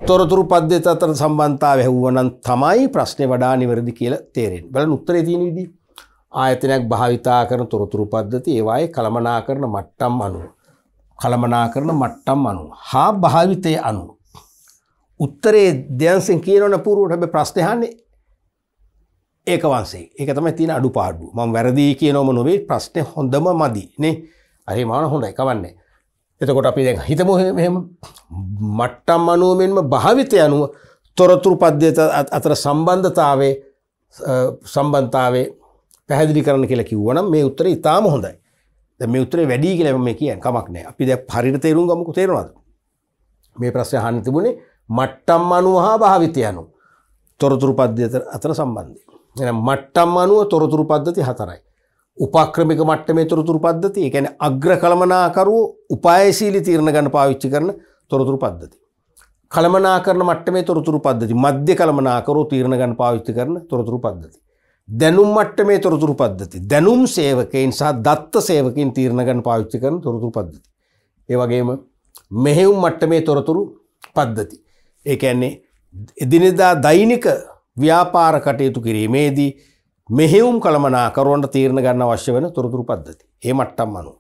Speaker 1: තොරතුරු පද්ධත අතර සම්බන්තාව හැව්වනන් තමයි ප්‍රශ්නය වඩා නිවැරදි කියල තේරෙන් බල උත්තරේ තියෙනවිදී ආයතනයක් භාවිතා කරන තොරතුරු පද්ධති ඒවායි කළමනා කරන මට්ටම් අනුව කළමනා කරන මට්ටම් අනුව හා භාවිතය අනුව උත්තරේ ද්‍යන්සෙන් කියනවන පුරුවට හැබ ප්‍රශ්නයහන්නේ ඒකවන්සේ ඒක තමයි තියෙන අඩු පාඩු මං වැරදිී කියනොම නොවේ ප්‍රශ්නය හොඳම මදි නේ හරි මාන හොඳයි කවන්නේ එතකොට අපි දැන් හිතමු මෙහෙම මට්ටම් අනුව මෙන්ම භාවිතය අනුව තොරතුරු පද්ධත අතර සම්බන්ධතාවේ සම්බන්ධතාවේ පැහැදිලි කරන්න කියලා කිව්වනම් මේ උත්තරේ ඉතාම හොඳයි. දැන් මේ උත්තරේ වැඩි කියලා මම කියන්නේ කමක් නැහැ. අපි දැන් හරියට තේරුම් ගමුකෝ තේරෙනවද? මේ ප්‍රශ්නේ අහන්න තිබුණේ මට්ටම් අනුව හා භාවිතය අනුව තොරතුරු පද්ධති අතර සම්බන්ධය. එහෙනම් මට්ටම් අනුව තොරතුරු පද්ධති හතරයි. උපක්‍රමික මට්ටමේ තොරතුරු පද්ධති ඒ කියන්නේ අග්‍ර කළමනාකරුවෝ උපායශීලී තීරණ ගන්න පාවිච්චි කරන තොරතුරු පද්ධති. කළමනාකරන මට්ටමේ තොරතුරු පද්ධති මධ්‍ය කළමනාකරුවෝ තීරණ ගන්න පාවිච්චි කරන තොරතුරු පද්ධති. දැනුම් මට්ටමේ තොරතුරු පද්ධති. දැනුම් සේවකයන් සහ දත්ත සේවකින් තීරණ ගන්න පාවිච්චි කරන තොරතුරු පද්ධති. ඒ වගේම මෙහෙවුම් මට්ටමේ තොරතුරු පද්ධති. ඒ කියන්නේ එදිනෙදා දෛනික ව්‍යාපාර කටයුතු කිරීමේදී මෙහෙවුම් කළමනාකරුවන්ට තීරණ ගන්න අවශ්‍ය වෙන තොරතුරු පද්ධති. ඒ මට්ටම් අනුව.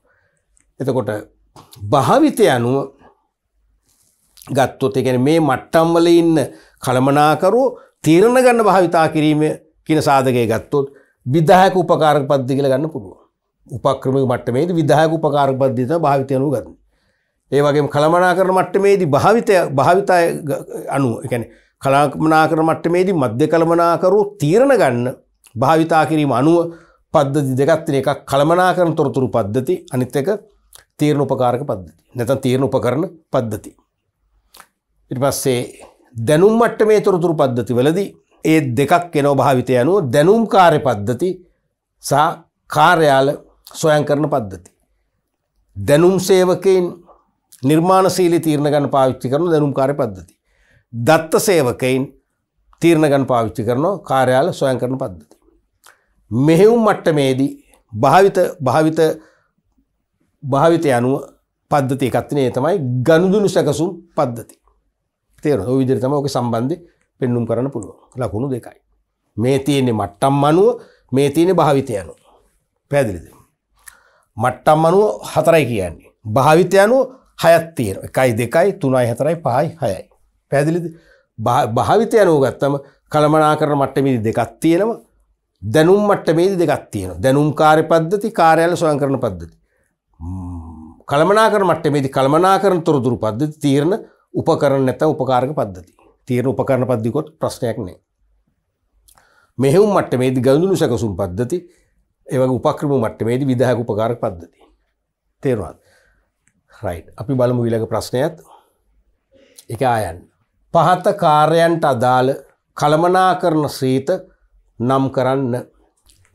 Speaker 1: එතකොට භාවිතය අනුව ගත්තොත් ඒ කියන්නේ මේ මට්ටම් වල ඉන්න කළමනාකරුවෝ තීරණ ගන්න භාවිතා කිරීම කියන සාධකය ගත්තොත් විදායක උපකාරක පද්ධති කියලා ගන්න පුළුවන්. උපක්‍රමික මට්ටමේදී විදායක උපකාරක පද්ධතිය තමයි භාවිතය අනුව ගන්න. ඒ වගේම කළමනාකරන මට්ටමේදී භාවිතය භාවිතය අනුව ඒ කියන්නේ කළමනාකරන මට්ටමේදී මධ්‍ය කළමනාකරුවෝ තීරණ ගන්න භාවිතා කිරීම අනුව පද්ධති දෙකත්තින එකක් කළමනා කරන තොරතුරු පද්ධති අනිත් එක තීරණ උපකාරක පද්ධති නැතන් තීරණ උපකරන පද්ධති. ඉට පස්සේ දැනුම් මට්ට මේ තොරතුරු පද්ධති වලදී ඒ දෙකක් එනෝ භාවිතය අනුව දැනුම් කාරය පද්ධති සහ කාර්යාල සොයන් කරන පද්ධති. දැනුම් සේවකයින් නිර්මාණශීලි තීරණ ගන්න පාවිච්චි කරන දැනුම් කාරය පද්ධති. දත්ත සේවකයින් තීරණ ගන්න පාවිච්චි කරනවා කාර්යාල සොයන් කරන පද්ධති. මෙහෙවුම් මට්ටමේදී භාවිත භාවිත භාවිත යනුව පද්ධති එකත්නේ තමයි ගනුදුනු සැකසුම් පද්ධති. තේරෙනවද? ওই විදිහට තමයි ඔක සම්බන්ධ පෙන්눔 කරන්න පුළුවන්. ලකුණු දෙකයි. මේ තියෙන්නේ මට්ටම් අනුව මේ තියෙන්නේ භාවිතය අනුව. පැහැදිලිද? මට්ටම් අනුව හතරයි කියන්නේ. භාවිතය අනුව හයක් තියෙනවා. 1 2 3 4 5 6යි. පැහැදිලිද? භාවිතය අනුව ගත්තම කළමනාකරන මට්ටමේදී දෙකක් තියෙනවා. දැනුම් මට්ටමේද දෙකක් තියෙන දැනුම් කාර්ය පද්ධති කාර්යාල සොයන් කරන පද්ධති. කළමනා කර මට්ටමේද කළමනා කරන තොරතුරු පද්ධති තීරණ උපකරන නැත උපකාරක පද්ධති තීරණ උපකරන පද්ධිකොත් ප්‍රශ්නයක් නෑ. මෙහෙවුම් මට්ටමේද ගඳුණු සැකසුම් පද්ධති ඒවගේ උපක්‍රම මට්ටමේද විදහක උපකාරක පද්ධති. තේරවාත් රයි් අපි බලමු විලක ප්‍රශ්නයත් එක ආයන්න. පහත කාර්යන්ට අදාළ කළමනා කරන ශ්‍රීත නම් කරන්න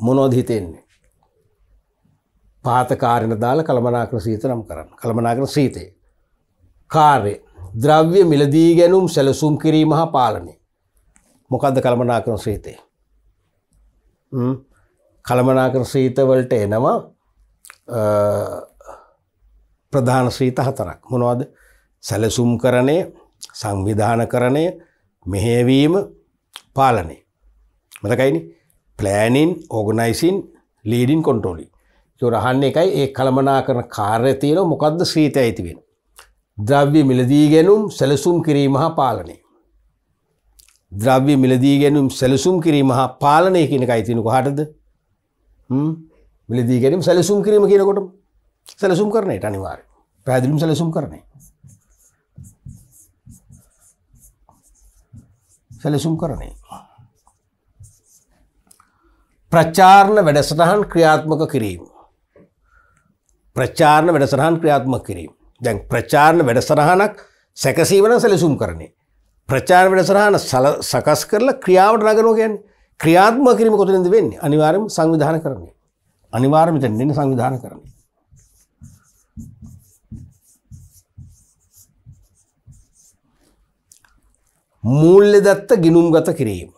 Speaker 1: මොනෝද හිතෙන්නේ. පාතකාරණ දාල කළමනාකන සීත නම් කරන්න කළමනාකන සීතය. කාර්ය ද්‍රව්‍ය මිලදී ගැනුම් සැලසුම් කිරීම හා පාලනය. මොකක්ද කළමනාකන සීතය. කළමනාකන සීතවලට එනවා ප්‍රධාන ශ්‍රීත හතරක් මොනවද සැලසුම් කරණය සංවිධාන කරණය මෙහේවීම පාලනේ මතකයිනි පලෑනින් ඕගනයිසින් ලීඩින් කොන්ටෝලි යොරහන්න එකයි ඒ කළමනා කරන කාර්ය තියෙන මොකක්ද ශ්‍රීත ඇතිවෙන. ද්‍රව්‍ය මිලදී ගැනුම් සැලසුම් කිරීම හා පාලනය. ද්‍රව්‍ය මිලදී ගැනුම් සැලසුම් කිරීම හා පාලනය කියන එකයි තිනු හටද මිලදී ගැනම් සැලසුම් කිරීම කියනකොට සැලසුම් කරනයට අනිවාරය පැදිලුම් සැලසුම් කරනය සැලසුම් කරනේ ප්‍රචාරණ වැඩසටහන් ක්‍රියාත්මක කිරීම. ප්‍රචාරණ වැඩසටහන් ක්‍රියාත්මක කිරීම. දැන් ප්‍රචාරණ වැඩසටහනක් සැකසීමන සැලසුම් කරන්නේ. ප්‍රචාර වැඩසටහන සකස් කරලා ක්‍රියාවට නගනවා කියන්නේ ක්‍රියාත්මක කිරීම කොතනින්ද වෙන්නේ? අනිවාර්යයෙන්ම සංවිධානය කරන්නේ. අනිවාර්යයෙන්ම මෙතන ඉන්නේ සංවිධානය කරන්නේ. මූල්‍ය දත්ත ගිනුම්ගත කිරීම.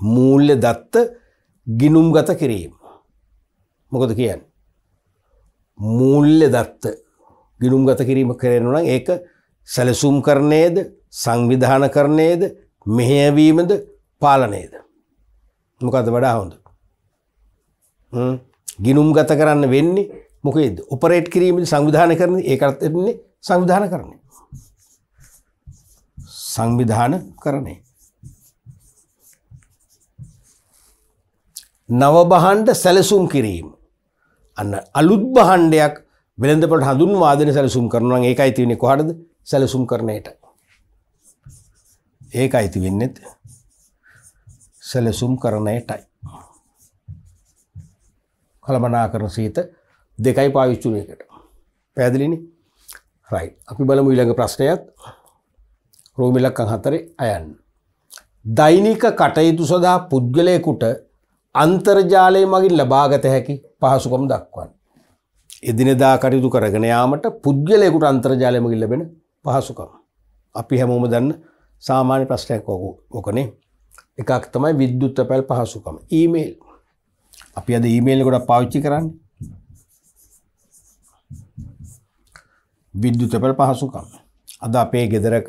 Speaker 1: මූල්්‍ය දත්ත ගිනුම් ගත කිරීම. මොකද කියන්න. මූල්්‍ය දත්ත ගිනුම් ගත කිරීම කරෙනුනම් ඒක සැලසුම් කරණයද සංවිධාන කරණයද මෙහයවීමද පාලනේද. මොකද වඩා හොඳ. ගිනුම් ගත කරන්න වෙන්නේ මොකේද උපරේට් කිරීම සංවිධාන කරන ඒකරත්න්නේ සංවිධාන කරන්නේ. සංවිධාන කරනේ. නවබහන්ඩ සැලසුම් කිරීම. අන්න අලුත් බහන්ඩයක් වෙළඳපට හඳුන් වාදන සැලසුම් කරනුවන් ඒක අයිතිවෙන කොහටද සැලසුම් කරනයට. ඒක අයිති වෙන්නෙත් සැලසුම් කරනයටයි. කළමනා කරන සීත දෙකයි පාවිච්චුණයකට. පැදිලිනි රයි අපි බලමු ඊළඟ ප්‍රශ්නයත් රෝමිලක්කං හතරේ අයන්න. දෛනික කටයුතු සඳහා පුද්ගලයකුට අන්තර්ජාලය මගින් ලබාගත හැකි පහසුකම් දක්වන්න. එදිනෙදා කටයුතු කරගෙන යාමට පුද්ගලයකුට අන්තර්ජාලය මගින් ලැබෙන පහසුකම්. අපි හැමෝම දන්න සාමාන්‍ය ප්‍රශ්නයක් ඕකු ඕකනේ එකක් තමයි විද්‍යුත්ත පැල් පහසුකම ඊමේල් අපි අද ඊමේල් ගොඩක් පාවිච්චි කරන්න විද්‍යුත්ත පැල් පහසුකම් අද අපේ ගෙදරක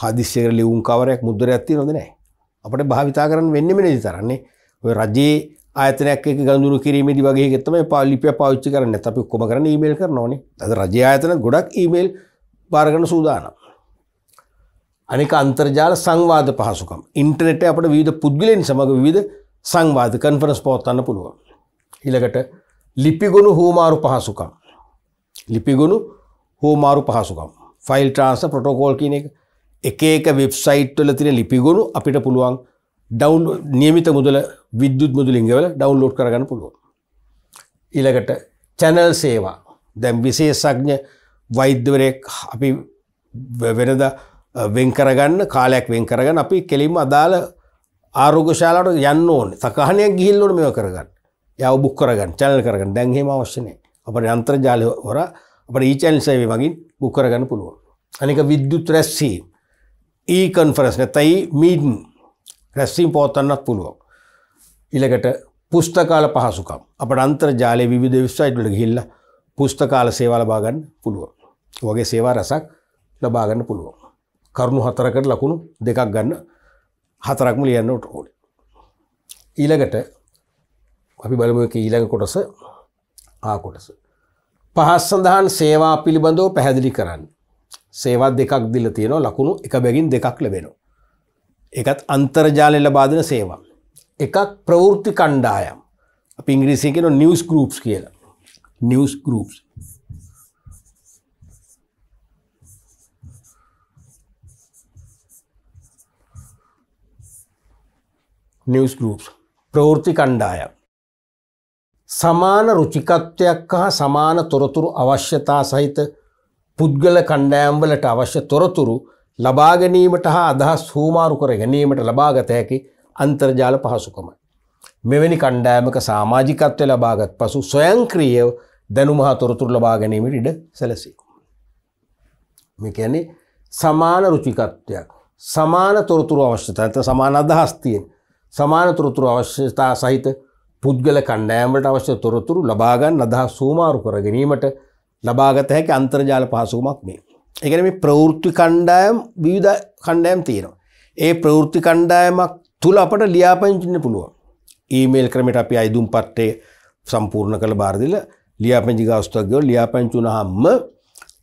Speaker 1: හදිස්්‍යයක ලිවුම් කවරයක් මුද්දර ඇත්ති නොද නෑ අපට භාවිතා කරන්න වෙන්න මෙනදි තරන්නේ ඔය රජයේ ආතනක් ගඳු කිරීමදි වගේ තම පාලිපිය පාච්චි කරන්න අපි කොම කරන මේල් කරනවන අද රජ ආතන ගොඩක් ඊමේල් බාරගන සූදානම්. අනික අන්තර්ජාල සංවාද පහසුකම් ඉන්ටනෙට අපට විධ පුද්ගලෙන් සමඟ විධ සංවාධ කන්ෆරස් පවත්වන්න පුළුවන්. ඉලකට ලිපිගුණු හෝමාරු පහසුකම්. ලිපිගුණු හෝමාරු පහසුකම් ෆයිල් ට්‍රාන්ස ප්‍රටෝකෝල් කියන එක එක එක වෙබ්සයිට් වල තියෙන ලිපිගුණු අපිට පුළුවන් ඩවුන් නියමිත මුදල විද්‍යුත් මුදුලින්ගවල ඩවුන්ලෝඩ් කරගන්න පුළුවන්. ඊළඟට චැනල් සේවා දැම් විශේෂඥ වෛද්‍යවරයෙක් අපි වෙනද වෙන්කරගන්න කාලයක් වෙන්කරගන්න අපි කෙලින්ම අදාළ ආරෝගශාලාට යන්න ඕන සකහනයක් ගිහිල්ලොට මෙ කරගන්න යව බුක් කරගන්න චැනල් කරගන්න දැන්හෙම අවශ්‍යනය අපට අන්තර්ජාලය හොර අපට ඊචැන් සැවේ මගින් බුක් කරගන්න පුළුවන් අනික විද්‍යුත් රැස්සීම් ඒ කන්ෆරස් නැතයි මීඩන් රැස්සීම් පෝතන්නත් පුළුවන්. ඉළකට පුස්තකාල පහසුකම් අපට අන්තර්ජාලය විධ විස්සයිට්ලට හිල්ල පුස්තකාල සේවා ලබාගන්න පුළුවන්. වගේ සේවා රසක් ලබාගන්න පුළුවන්. කරුණු හතරකට ලකුණු දෙකක් ගන්න හතරක්ම ලියන්න ට ඕඩ. ඊළඟට අපි බලමුවක ඊළඟ කොටස ආකොටස. පහස් සඳහන් සේවා පිළිබඳව පැහැදිලි කරන්න. සේවත් දෙකක් දිල තියෙනවා ලකුණු එක බැගින් දෙකක් ලැබෙනවා. එකත් අන්තර්ජාලය ලබාදන සේවා. එකක් ප්‍රවෘත්ති කණ්ඩායම් අප ඉංග්‍රීසිය කෙන නිවස් ගරුප්ස් කියලා නිවස් ගරුප් නිවස් ගරුප් ප්‍රවෘත්ති කණ්ඩායම් සමාන රුචිකත්වයක් හා සමාන තොරතුරු අවශ්‍යතා සහිත පුද්ගල කණ්ඩෑම්වලට අවශ්‍ය තොරතුරු ලබාගැනීමට හා අදහස් හූමාරු කර ගැනීමට ලබාගත හැකි අන්තර්ජාල පහසුකම. මෙවැනි කණ්ඩෑමක සාමාජිකත්වය ලබාගත් පසු සොයංක්‍රියව දැනුමහා තොරතුරු ලබා ගැනීමට ඉඩ සැලසී. මේකැනේ සමාන රුචිකත්වයක් සමාන තොරතුරු අවශ්‍යතා ඇත සමාන අදහස්තියෙන් සමාන තොරතුරු අවශ්‍යතා සහිත පුද්ගල කණ්ඩෑමට අවශ්‍ය තොරතුරු ලබාගන්න අදහ සූමාරු කර ගැනීමට ලබාගත හැකි අන්තර්ජාල පහසුවමක් මේ. එකන මේ ප්‍රවෘත්ති කණ්ඩායම් විවිධ කණ්ඩයම් තියෙනවා. ඒ ප්‍රවෘත්ති කණ්ඩායමක් තුළ අපට ලියාපංචින්න පුළුවන්. ඊමේල් ක්‍රමට අපි අයිදුම් පට්ටේ සම්පූර්ණ කළ බාරදිල ලියාපංචි ගාස්තක්ගෝ ලියාපංචුනහම්ම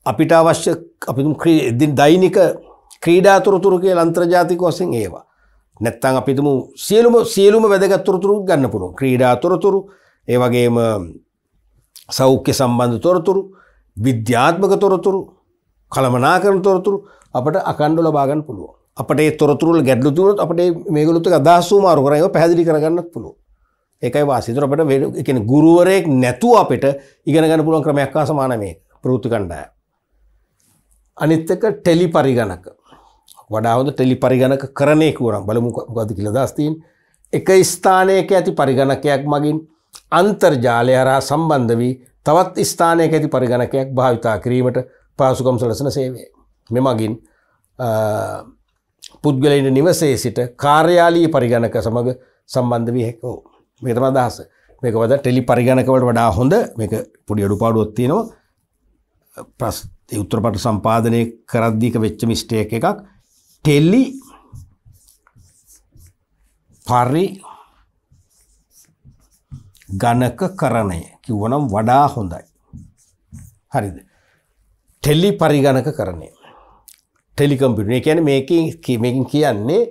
Speaker 1: අපිට අවශ්‍ය අපි දෛනික ක්‍රීඩාතුරතුරු කිය අන්ත්‍රජාතික වසෙන් ඒවා. නැත්තං අපිතුම සියලුම සියලුම වැදගත්තුරතුරු ගන්න පුළුවන් ක්‍රීඩාතුරතුරු ඒවගේම සෞඛ්‍ය සම්බන්ධ තොරතුරු විද්‍යාත්මක තොරතුරු කළමනා කරන තොරතුරු අපට අකණ්ඩුල බාගන්න පුළුව අපට තොරතුරල ගැඩ්ලු තුරත් අපට මේගලුතු අදහසූ මාරුකරයව පැදිි කරගන්නත් පුළුව ඒකයි වාසිතර අපට එකෙන ගුරුවරයෙක් නැතුව අපට ඉගෙනගන්න පුළුවන් ක්‍රමයක්කා සමාන මේ ප්‍රෘති කණ්ඩාය අනිත්තක ටෙලි පරිගණක වඩාවද ටෙලි පරිගණක කරණය කූරම් බලමුගද කියල දස්තිීන් එක ස්ථානයක ඇති පරිගණකයක් මගින් අන්තර්ජාලය හරහා සම්බන්ධ වී තවත් ස්ථානයක ඇති පරිගණකයක් භාවිතා කිරීමට පාසුකම් සලසන සේවේ. මෙමගින් පුද්ගලයින නිවසේ සිට කාර්යාලී පරිගණක සමඟ සම්බන්ධ වී හැකෝ මේතම අදහස මේක වද ටෙලි පරිගණකවට වඩා හොඳ මේක පුඩි අඩු පාඩුවොත්තිනවා ප්‍රස් උත්තරපට සම්පාධනය කරද්දික වෙච්ච මිස්ටේ එකක් ටෙල්ලි පරි ගණක කරණය කිව්වනම් වඩා හොඳයි. හරිද. ටෙල්ලි පරිගණක කරනය. ටෙලිකම්පිට කියන මේකින් කියන්නේ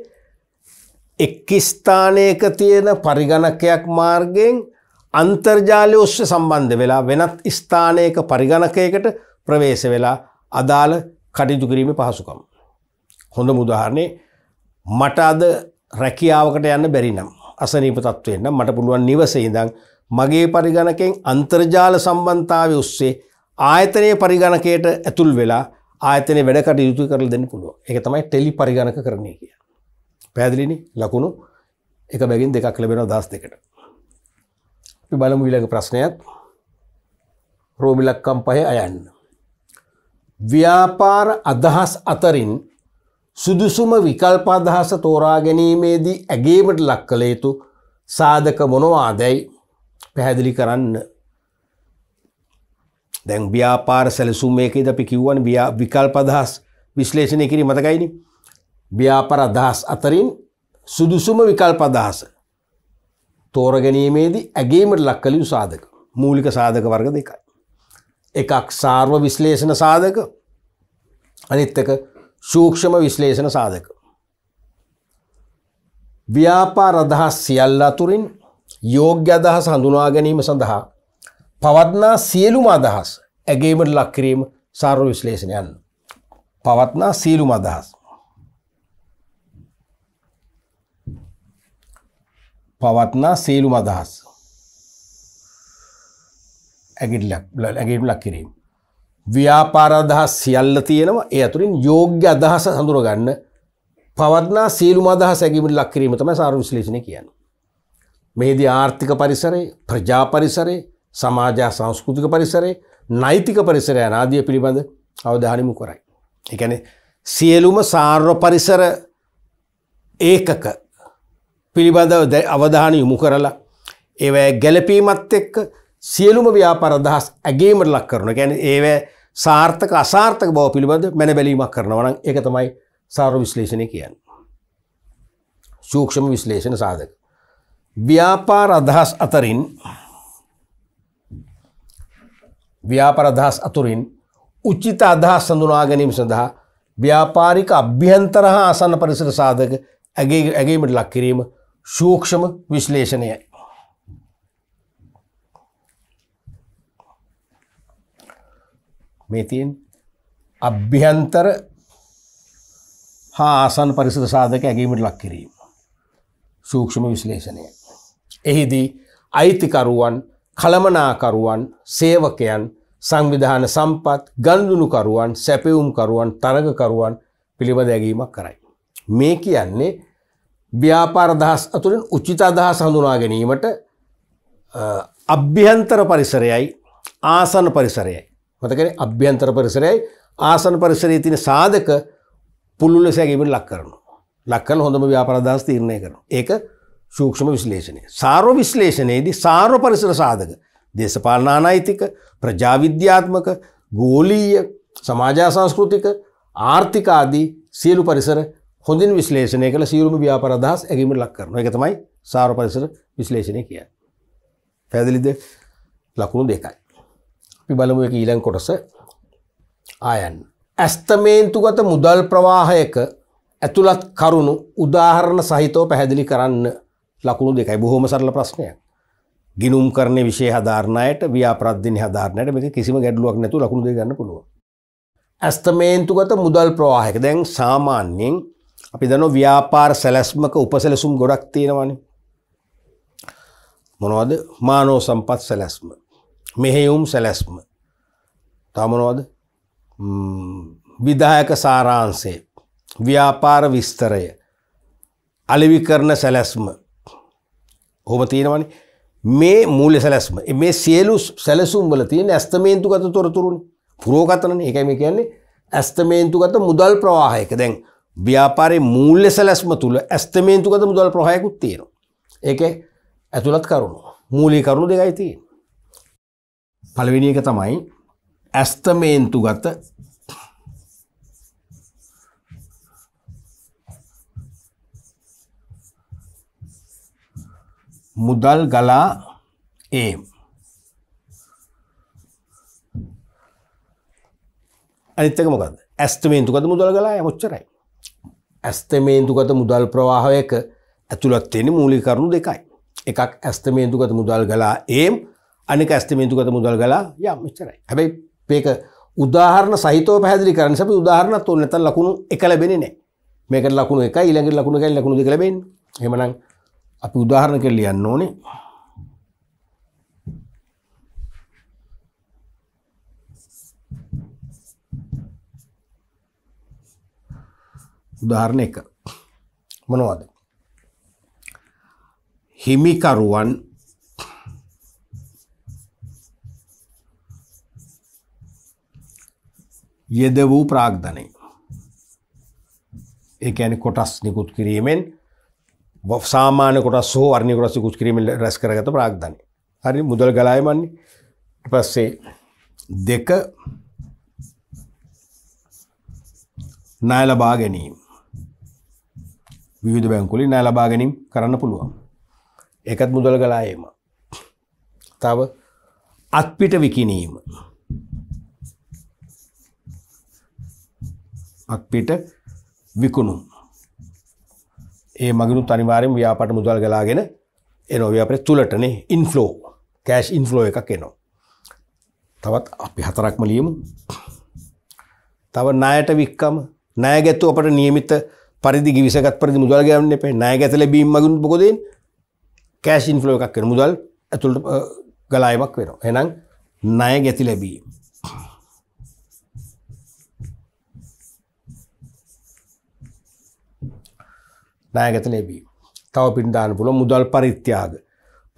Speaker 1: එක් ස්ථානයක තියෙන පරිගණකයක් මාර්ගයෙන් අන්තර්ජාලය ඔස්්‍ය සම්බන්ධ වෙලා වෙනත් ස්ථානයක පරිගණකයකට ප්‍රවේශ වෙලා අදාළ කටයුතු කිරීම පහසුකම්. හොඳ මුදාහරණය මට අද රැකියාවකට යන්න බැරිනම් අසනීප තත්වවෙන්න මට පුළුවන් නිවසේදං මගේ පරිගණකෙන් අන්තර්ජාල සම්බන්ධාව ඔස්සේ ආයතනය පරිගණකයට ඇතුල් වෙලා ආයතන වැඩකට යුතු කරල දෙන්න පුළුව එක තමයි ටෙලි පරිගණක කරණය කිය. පැදිලිනි ලකුණු එක බැගින් දෙකක් ලැබෙන දස් දෙකට. බලමු විලක ප්‍රශ්නයක් රෝමිලක්කම් පහ අයන්න. ව්‍යාපාර අදහස් අතරින් සුදුසුම විකල්ප අදහස තෝරා ගැනීමේදී ඇගේමට ලක් කළ යුතු සාධක මොනවා දැයි පැහැදිලි කරන්න දැන් ව්‍යාපාර සැලසුම්යකෙද අපි කිව්වන් විකල්ප අදහස් විශ්ලේෂණය කිරි මතකයිනි ව්‍යාපර අදහස් අතරින් සුදුසුම විකල්ප අදහස තෝරගැනීමේදී ඇගේීමට ලක්කලින් සාධක මූලික සාධක වර්ග දෙකයි. එකක් සාර්ව විශ්ලේෂණ සාධක අනිත්තක ශූක්ෂම විශ්ලේෂණ සාධක. ව්‍යාපාර අදහස් සියල්ල අතුරින් යෝග්‍ය අදහස් හඳුනා ගැනීම සඳහා පවත්නා සියලුම අදහස් ඇගේීමට ලක්කිරීම සාර්ව විශ්ලේෂණයන් පවත්නා සියලුම අදහස් පවත්නා සියලුම අදහස් ඇගේීම ලක්කිරීම ව්‍යාපාරදහස් සියල්ල තියෙනවා ඒ අතුරින් යෝග්‍ය අදහස හඳුරගන්න පවත්නා සියලුම අදහස් ඇගීමට ලක්කිරීම තම සාර්ව විශ්ලේෂණය කියන්න මෙහිදී ආර්ථික පරිසරේ ප්‍රජා පරිසරේ සමාජා සංස්කෘතික පරිසරේ නෛතික පරිසරය අනාදිය පිළිබඳ අවධානමු කරයි. එකන සියලුම සාර්ව පරිසර ඒකක පිළිබඳව අවධාන යොමු කරලා ඒවැ ගැලපීමත් එක්ක සියලුම ව්‍යාපරදහස් ඇගේමට ලක් කරන ගැන ඒවැ සාර්ථක අසාර්ථක බව පිළිබඳ මැන බැලීමක් කරනවන එක තමයි සාර්ව විශ්ලේෂණය කියන්න. සූක්ෂම විශ්ලේෂණ සාධක. ව්‍යාපාර අදහස් අතරින් ව්‍යාපාර අදහස් අතුරින් උචිත අදහස් සඳුනා ගැනීම සඳහා ව්‍යාපාරික අභ්‍යන්තර හා ආසන්න පරිසර සාධක ඇගේ ඇගීමට ලක් කිරීම සූක්ෂම විශ්ලේෂණයයි. මේ තියෙන් අභ්‍යන්තර හා ආසන් පරිසර සාධක ඇගීමට ලක් කිරීම. සූක්ෂම විශ්ලේෂණයයි. එහිදී අයිතිකරුවන් කළමනාකරුවන් සේවකයන් සංවිධාන සම්පත් ගන්දුනුකරුවන් සැපවුම්කරුවන් තරගකරුවන් පිළිබඳ ඇගීමක් කරයි. මේ කියන්නේ ව්‍යාපාර අදහස් අතුරින් උචිත අදහස් හඳුනා ගැනීමට අභ්‍යන්තර පරිසරයයි ආසන පරිසරයයි. මතකන අභ්‍යන්තර පරිසරයයි ආසන පරිසරයේ තින සාධක පුළුල්ල සැගීමට ලක් කරනු. ලක්කන හොඳම ව්‍යාපාර අදහස් තීරණය කරන. ඒක සූක්ෂම විශ්ලේෂණය. සාරෝ විශ්ලේෂණයේදී සාරෝ පරිසර සාධක දේශපාලනානයිතික ප්‍රජාවිද්‍යාත්මක ගෝලීය සමාජා සංස්කෘතික ආර්ථිකාදී සියලු පරිසර හොඳින් විශ්ලේෂණය කළ සියලුම ව්‍යාපාර අදහස් ඇගීමට ලක් කරනවා. ඒක තමයි සාරෝ පරිසර විශ්ලේෂණය කියන්නේ. පැහැදිලිද? ලකුණු දෙකයි. අපි බලමු ඒක ඊළඟ කොටස ආයන්න. ඇස්තමේන්තුගත මුදල් ප්‍රවාහයක ඇතුළත් කරුණු උදාහරණ සහිතව පැහැදිලි කරන්න ලකුණු දෙකයි බොහොම සරල ප්‍රශ්නයක්. ගිනුම් කරන විශේ හදාරණයට ව්‍යාපරද්ධින හදාරණයට මේක කිසිම ගැටලුවක් නැතුව ලකුණු දෙක ගන්න පුළුවන්. ඇස්තමේන්තුගත මුදල් ප්‍රවාහයක දැන් සාමාන්‍යයෙන් අපි දන්නෝ ව්‍යාපාර සැලැස්මක උපසැලසුම් ගොඩක් තියෙනවානේ. මොනවද? මානව සම්පත් සැලැස්ම. මෙහෙයුම් සැලැස්ම. තව මොනවද? විදායක සාරාංශය. ව්‍යාපාර විස්තරය. අලෙවි කරන සැලැස්ම හොම තියෙනවනි මේ මූල්‍ය සැලැස්ම මේ සියලු සැලසුම්වල තියෙන ඇස්තමේන්තු ගත තොරතුරුන් පුරෝකතන එකම කියන්නේ ඇස්තමේන්තු ගත මුදල් ප්‍රවාහයක දැන් ව්‍යාපාරය මූල්‍ය සැලැස්ම තුළ ඇස්තමේන්තු ගත මුදල් ප්‍රහයකුත් තියෙනවා ඒක ඇතුළත් කරුණු මූලි කරුණු දෙකයි තියෙන පළවිනික තමයි ඇස්තමේන්තු ගත මුදල් ගලා ඒ අනිත්තක මොකද ඇස්තමේන්තුකත මුදල් ගලා මොච්චරයි ඇස්තමේන්තුගත මුදල් ප්‍රවාහයක ඇතුළත්වෙන මූලිකරුණු දෙකයි එකක් ඇස්තමේන්තුගත මුදල් ගලා ඒම් අනික ඇස්තමේන්තුගත මුදල් ගලා යා මෙච්චරයි හැබැයි පේක උදාහරණ සහිතව පැදිලි කරන සැපි උදාහරණත් ඔන්නත ලකුණු එක ලැබෙන නෑ මේක ලකුණු එක ඉළඟ ලකුණු එකයි ලකුණු දෙ ලබෙන් හෙමනම් අපි උදාහරණ කර ලියන්න ඕනේ උදාහරණ එක මොනවද හිමිකරුවන් යෙද වූ ප්‍රාග්ධනය ඒ ඇනි කොටස් නිකුත් කිරීමෙන් සාමාන්‍ය කොටස් හෝ අරණ්‍ය කොටස් ඉකුත් කිරීමෙන් රැස් කරගත ප්‍රාග්ධනය. හරි මුදල් ගලායමන්නේ. ඊට පස්සේ දෙක ණය ලබා ගැනීම. විවිධ බැංකුවලින් ණය ලබා ගැනීම කරන්න පුළුවන්. ඒකත් මුදල් ගලායම. තව අත්පිට විකිණීම. අත්පිට විකුණුම් ඒ මගනුත් අනිවාරෙන් ව්‍යාපට මුදල් ගලාගෙන එනොව අපේ තුළටනේ ඉන්ෆලෝ කෑශ් ඉන්ෆලෝ එකක් එනවා. තවත් අපි හතරක්ම ලියමු. තව ණයට වික්කම ණය ගැතු අපට නියමිත පරිදි ගිවිසගත් පරිදි මුදල් ගෑවන්න එපේ ණය ගැත ලැබීම මගින් මොකදෙන් කෑෂ් ඉන්ෆ්ලෝ එකක් වෙන මුදල් ඇතුළට ගලායමක් වෙනවා. එහෙනම් ණය ගැති ලැබීම. නායගත ලැබීම. තව පින්දාන පුළ මුදල් පරිත්‍යාග.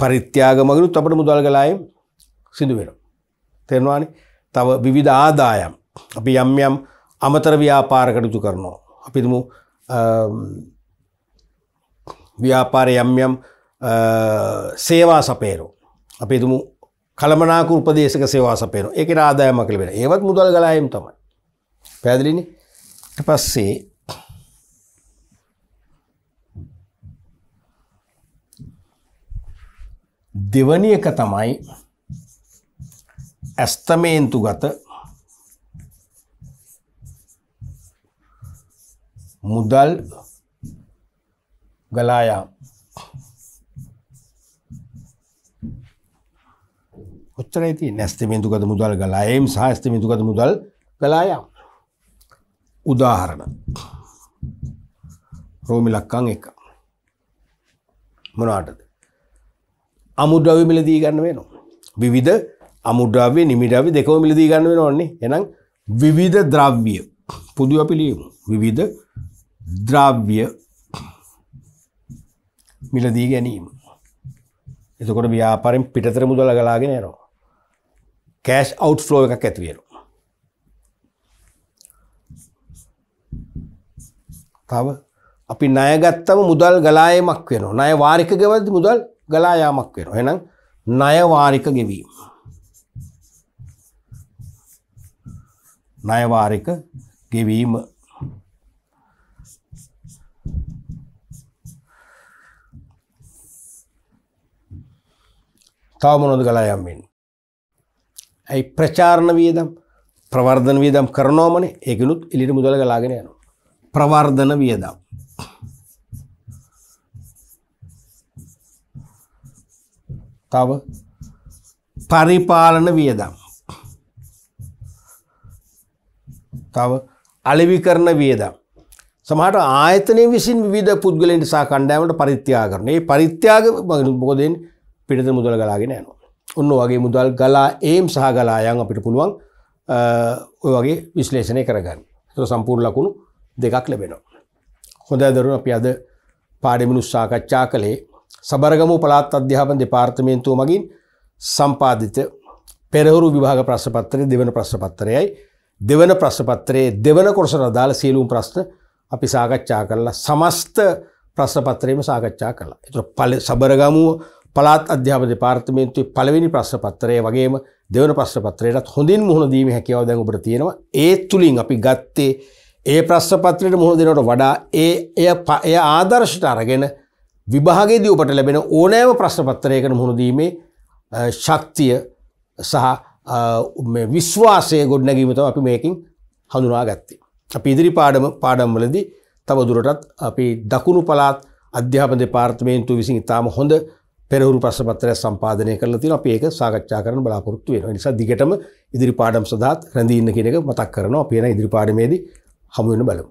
Speaker 1: පරිත්‍යාග මගරුත් අපට මුදල්ගලායම් සිදුවෙන. තෙරවානි තව විවිධ ආදායම්. අපි යම් යම් අමතර ව්‍යාපාර කටයුතු කරනවා. අපිතුම ව්‍යාපාර යම් යම් සේවා සපේරෝ. අපිතුමු කළමනාක උපදේශක සේවා සපේන එක රාදායමක් ලබෙන ඒවත් මුදල් ගලායම් තමයි පැදිලිනි පස්සේ දෙවනි එක තමයි ඇස්තමේන්තු ගත මුදල් ගලායාම් ඔච්චරයි තියෙන්නේ ඇස්තමේන්තුගත මුදල් ගලායම් සහ ඇස්තමේන්තුගත මුදල් ගලායම් උදාහරණ රෝමි ලක්කම් එක මොනවටද අමුද්‍රව්‍ය මිලදී ගන්න වෙනවා. විවිධ අමුද්‍රව්‍ය නිමිඩව්‍ය දෙකම මිලදී ගන්න වෙනවන්නේ. එහෙනම් විවිධ ද්‍රව්‍ය පුදු අපි ලියමු. විවිධ ද්‍රව්‍ය මිලදී ගැනීම. එතකොට ව්‍යාපාරෙන් පිටතර මුදල ගලාගෙන යනවා. කෑෂ් අවුට්ෆ්ලෝ එකක් ඇති වෙනවා. තව අපි ණය ගත්තම මුදල් ගලායමක් වෙනවා. ණය වාරික ගෙවද්දි මුදල් ගලායාමක් වෙනවා. එහෙනම් ණය වාරික ගෙවීම. ණය වාරික ගෙවීම තව මොනවද ගලායම් වෙන්නේ? ඇයි ප්‍රචාරණ වියදම් ප්‍රවර්ධන වියදම් කරනවමනේ ඒකිනුත් එළියට මුදල ගලාගෙන යනවා. ප්‍රවර්ධන වියදම් තව පරිපාලන වියදම්. තව අලෙවි කරන වියදම්. සමහට ආයතනය විසින් විධ පුද්ගලෙන් නිසා කණ්ඩෑමට පරිත්‍යා කරන ඒ පරිත්‍යාග බෝධයෙන් පිටත මුදල ගලාගෙන යනු. ඔන්න වගේ මුදල් ගලා ඒම් සහ ගලායන් අපිට පුළුවන් ඔය වගේ විශ්ලේෂණය කරගන්න ත සම්පූර් ලකුණු දෙකක් ලැබෙනවා. හොඳ දරුණ අපි අද පාඩමිනුස් සාකච්ඡා කළේ සබරගම පළාත් අධ්‍යාපන දෙපාර්තමේන්තුව මගින් සම්පාධිත පෙරහුරු විභාග ප්‍රශ්පත්තරය දෙවන ප්‍රශ්පත්තරයයි දෙවන ප්‍රශ්පත්‍රයේ දෙවන කොටසට අදාළ සියලුම් ප්‍රශ්න අපි සාකච්ඡා කරලා සමස්ත ප්‍රශ්පත්‍රයම සාකච්ඡා කළා. එතකොට පළ සබරගමුව පළාත් අධ්‍යාපන දෙපාර්තමේන්තුවේ පළවෙනි ප්‍රශ්නපත්‍රය වගේම දෙවන ප්‍රශ්නපත්‍රයටත් හොඳින් මුහුණ දීමේ හැකියාව දැන් ඔබට තියෙනවා. ඒ තුලින් අපි ගත්තේ ඒ ප්‍රශ්නපත්‍රයට මුහුණ දෙනවට වඩා ඒ එය ආදර්ශයට අරගෙන විභාගේදී ඔබට ලැබෙන ඕනෑම ප්‍රශ්නපත්තරයකට මුහුණදීමේ ශක්තිය සහ විශ්වාසය ගොඩනැගීමතව අපි මේකින් හඳුනා ගත්තේ. අපි ඉදිරි පාඩම පාඩම්වලදී තවදුරටත් අපි දකුණු පලාත් අධ්‍යාපන දෙපාර්තමේන්තු විසින් ඉතාම හොඳ පෙරහුරු ප්‍රශ්නපත්‍රය සම්පාදනය කරලා තියෙනවා. අපි ඒක සාකච්ඡා කරන්න බලාපොරොත්තු වෙනවා. ඒ නිසා දිගටම ඉදිරි පාඩම් සඳහාත් රැඳී ඉන්න කියන එක මතක් කරනවා. අපි එන ඉදිරි පාඩමේදී හමු වෙන බලමු.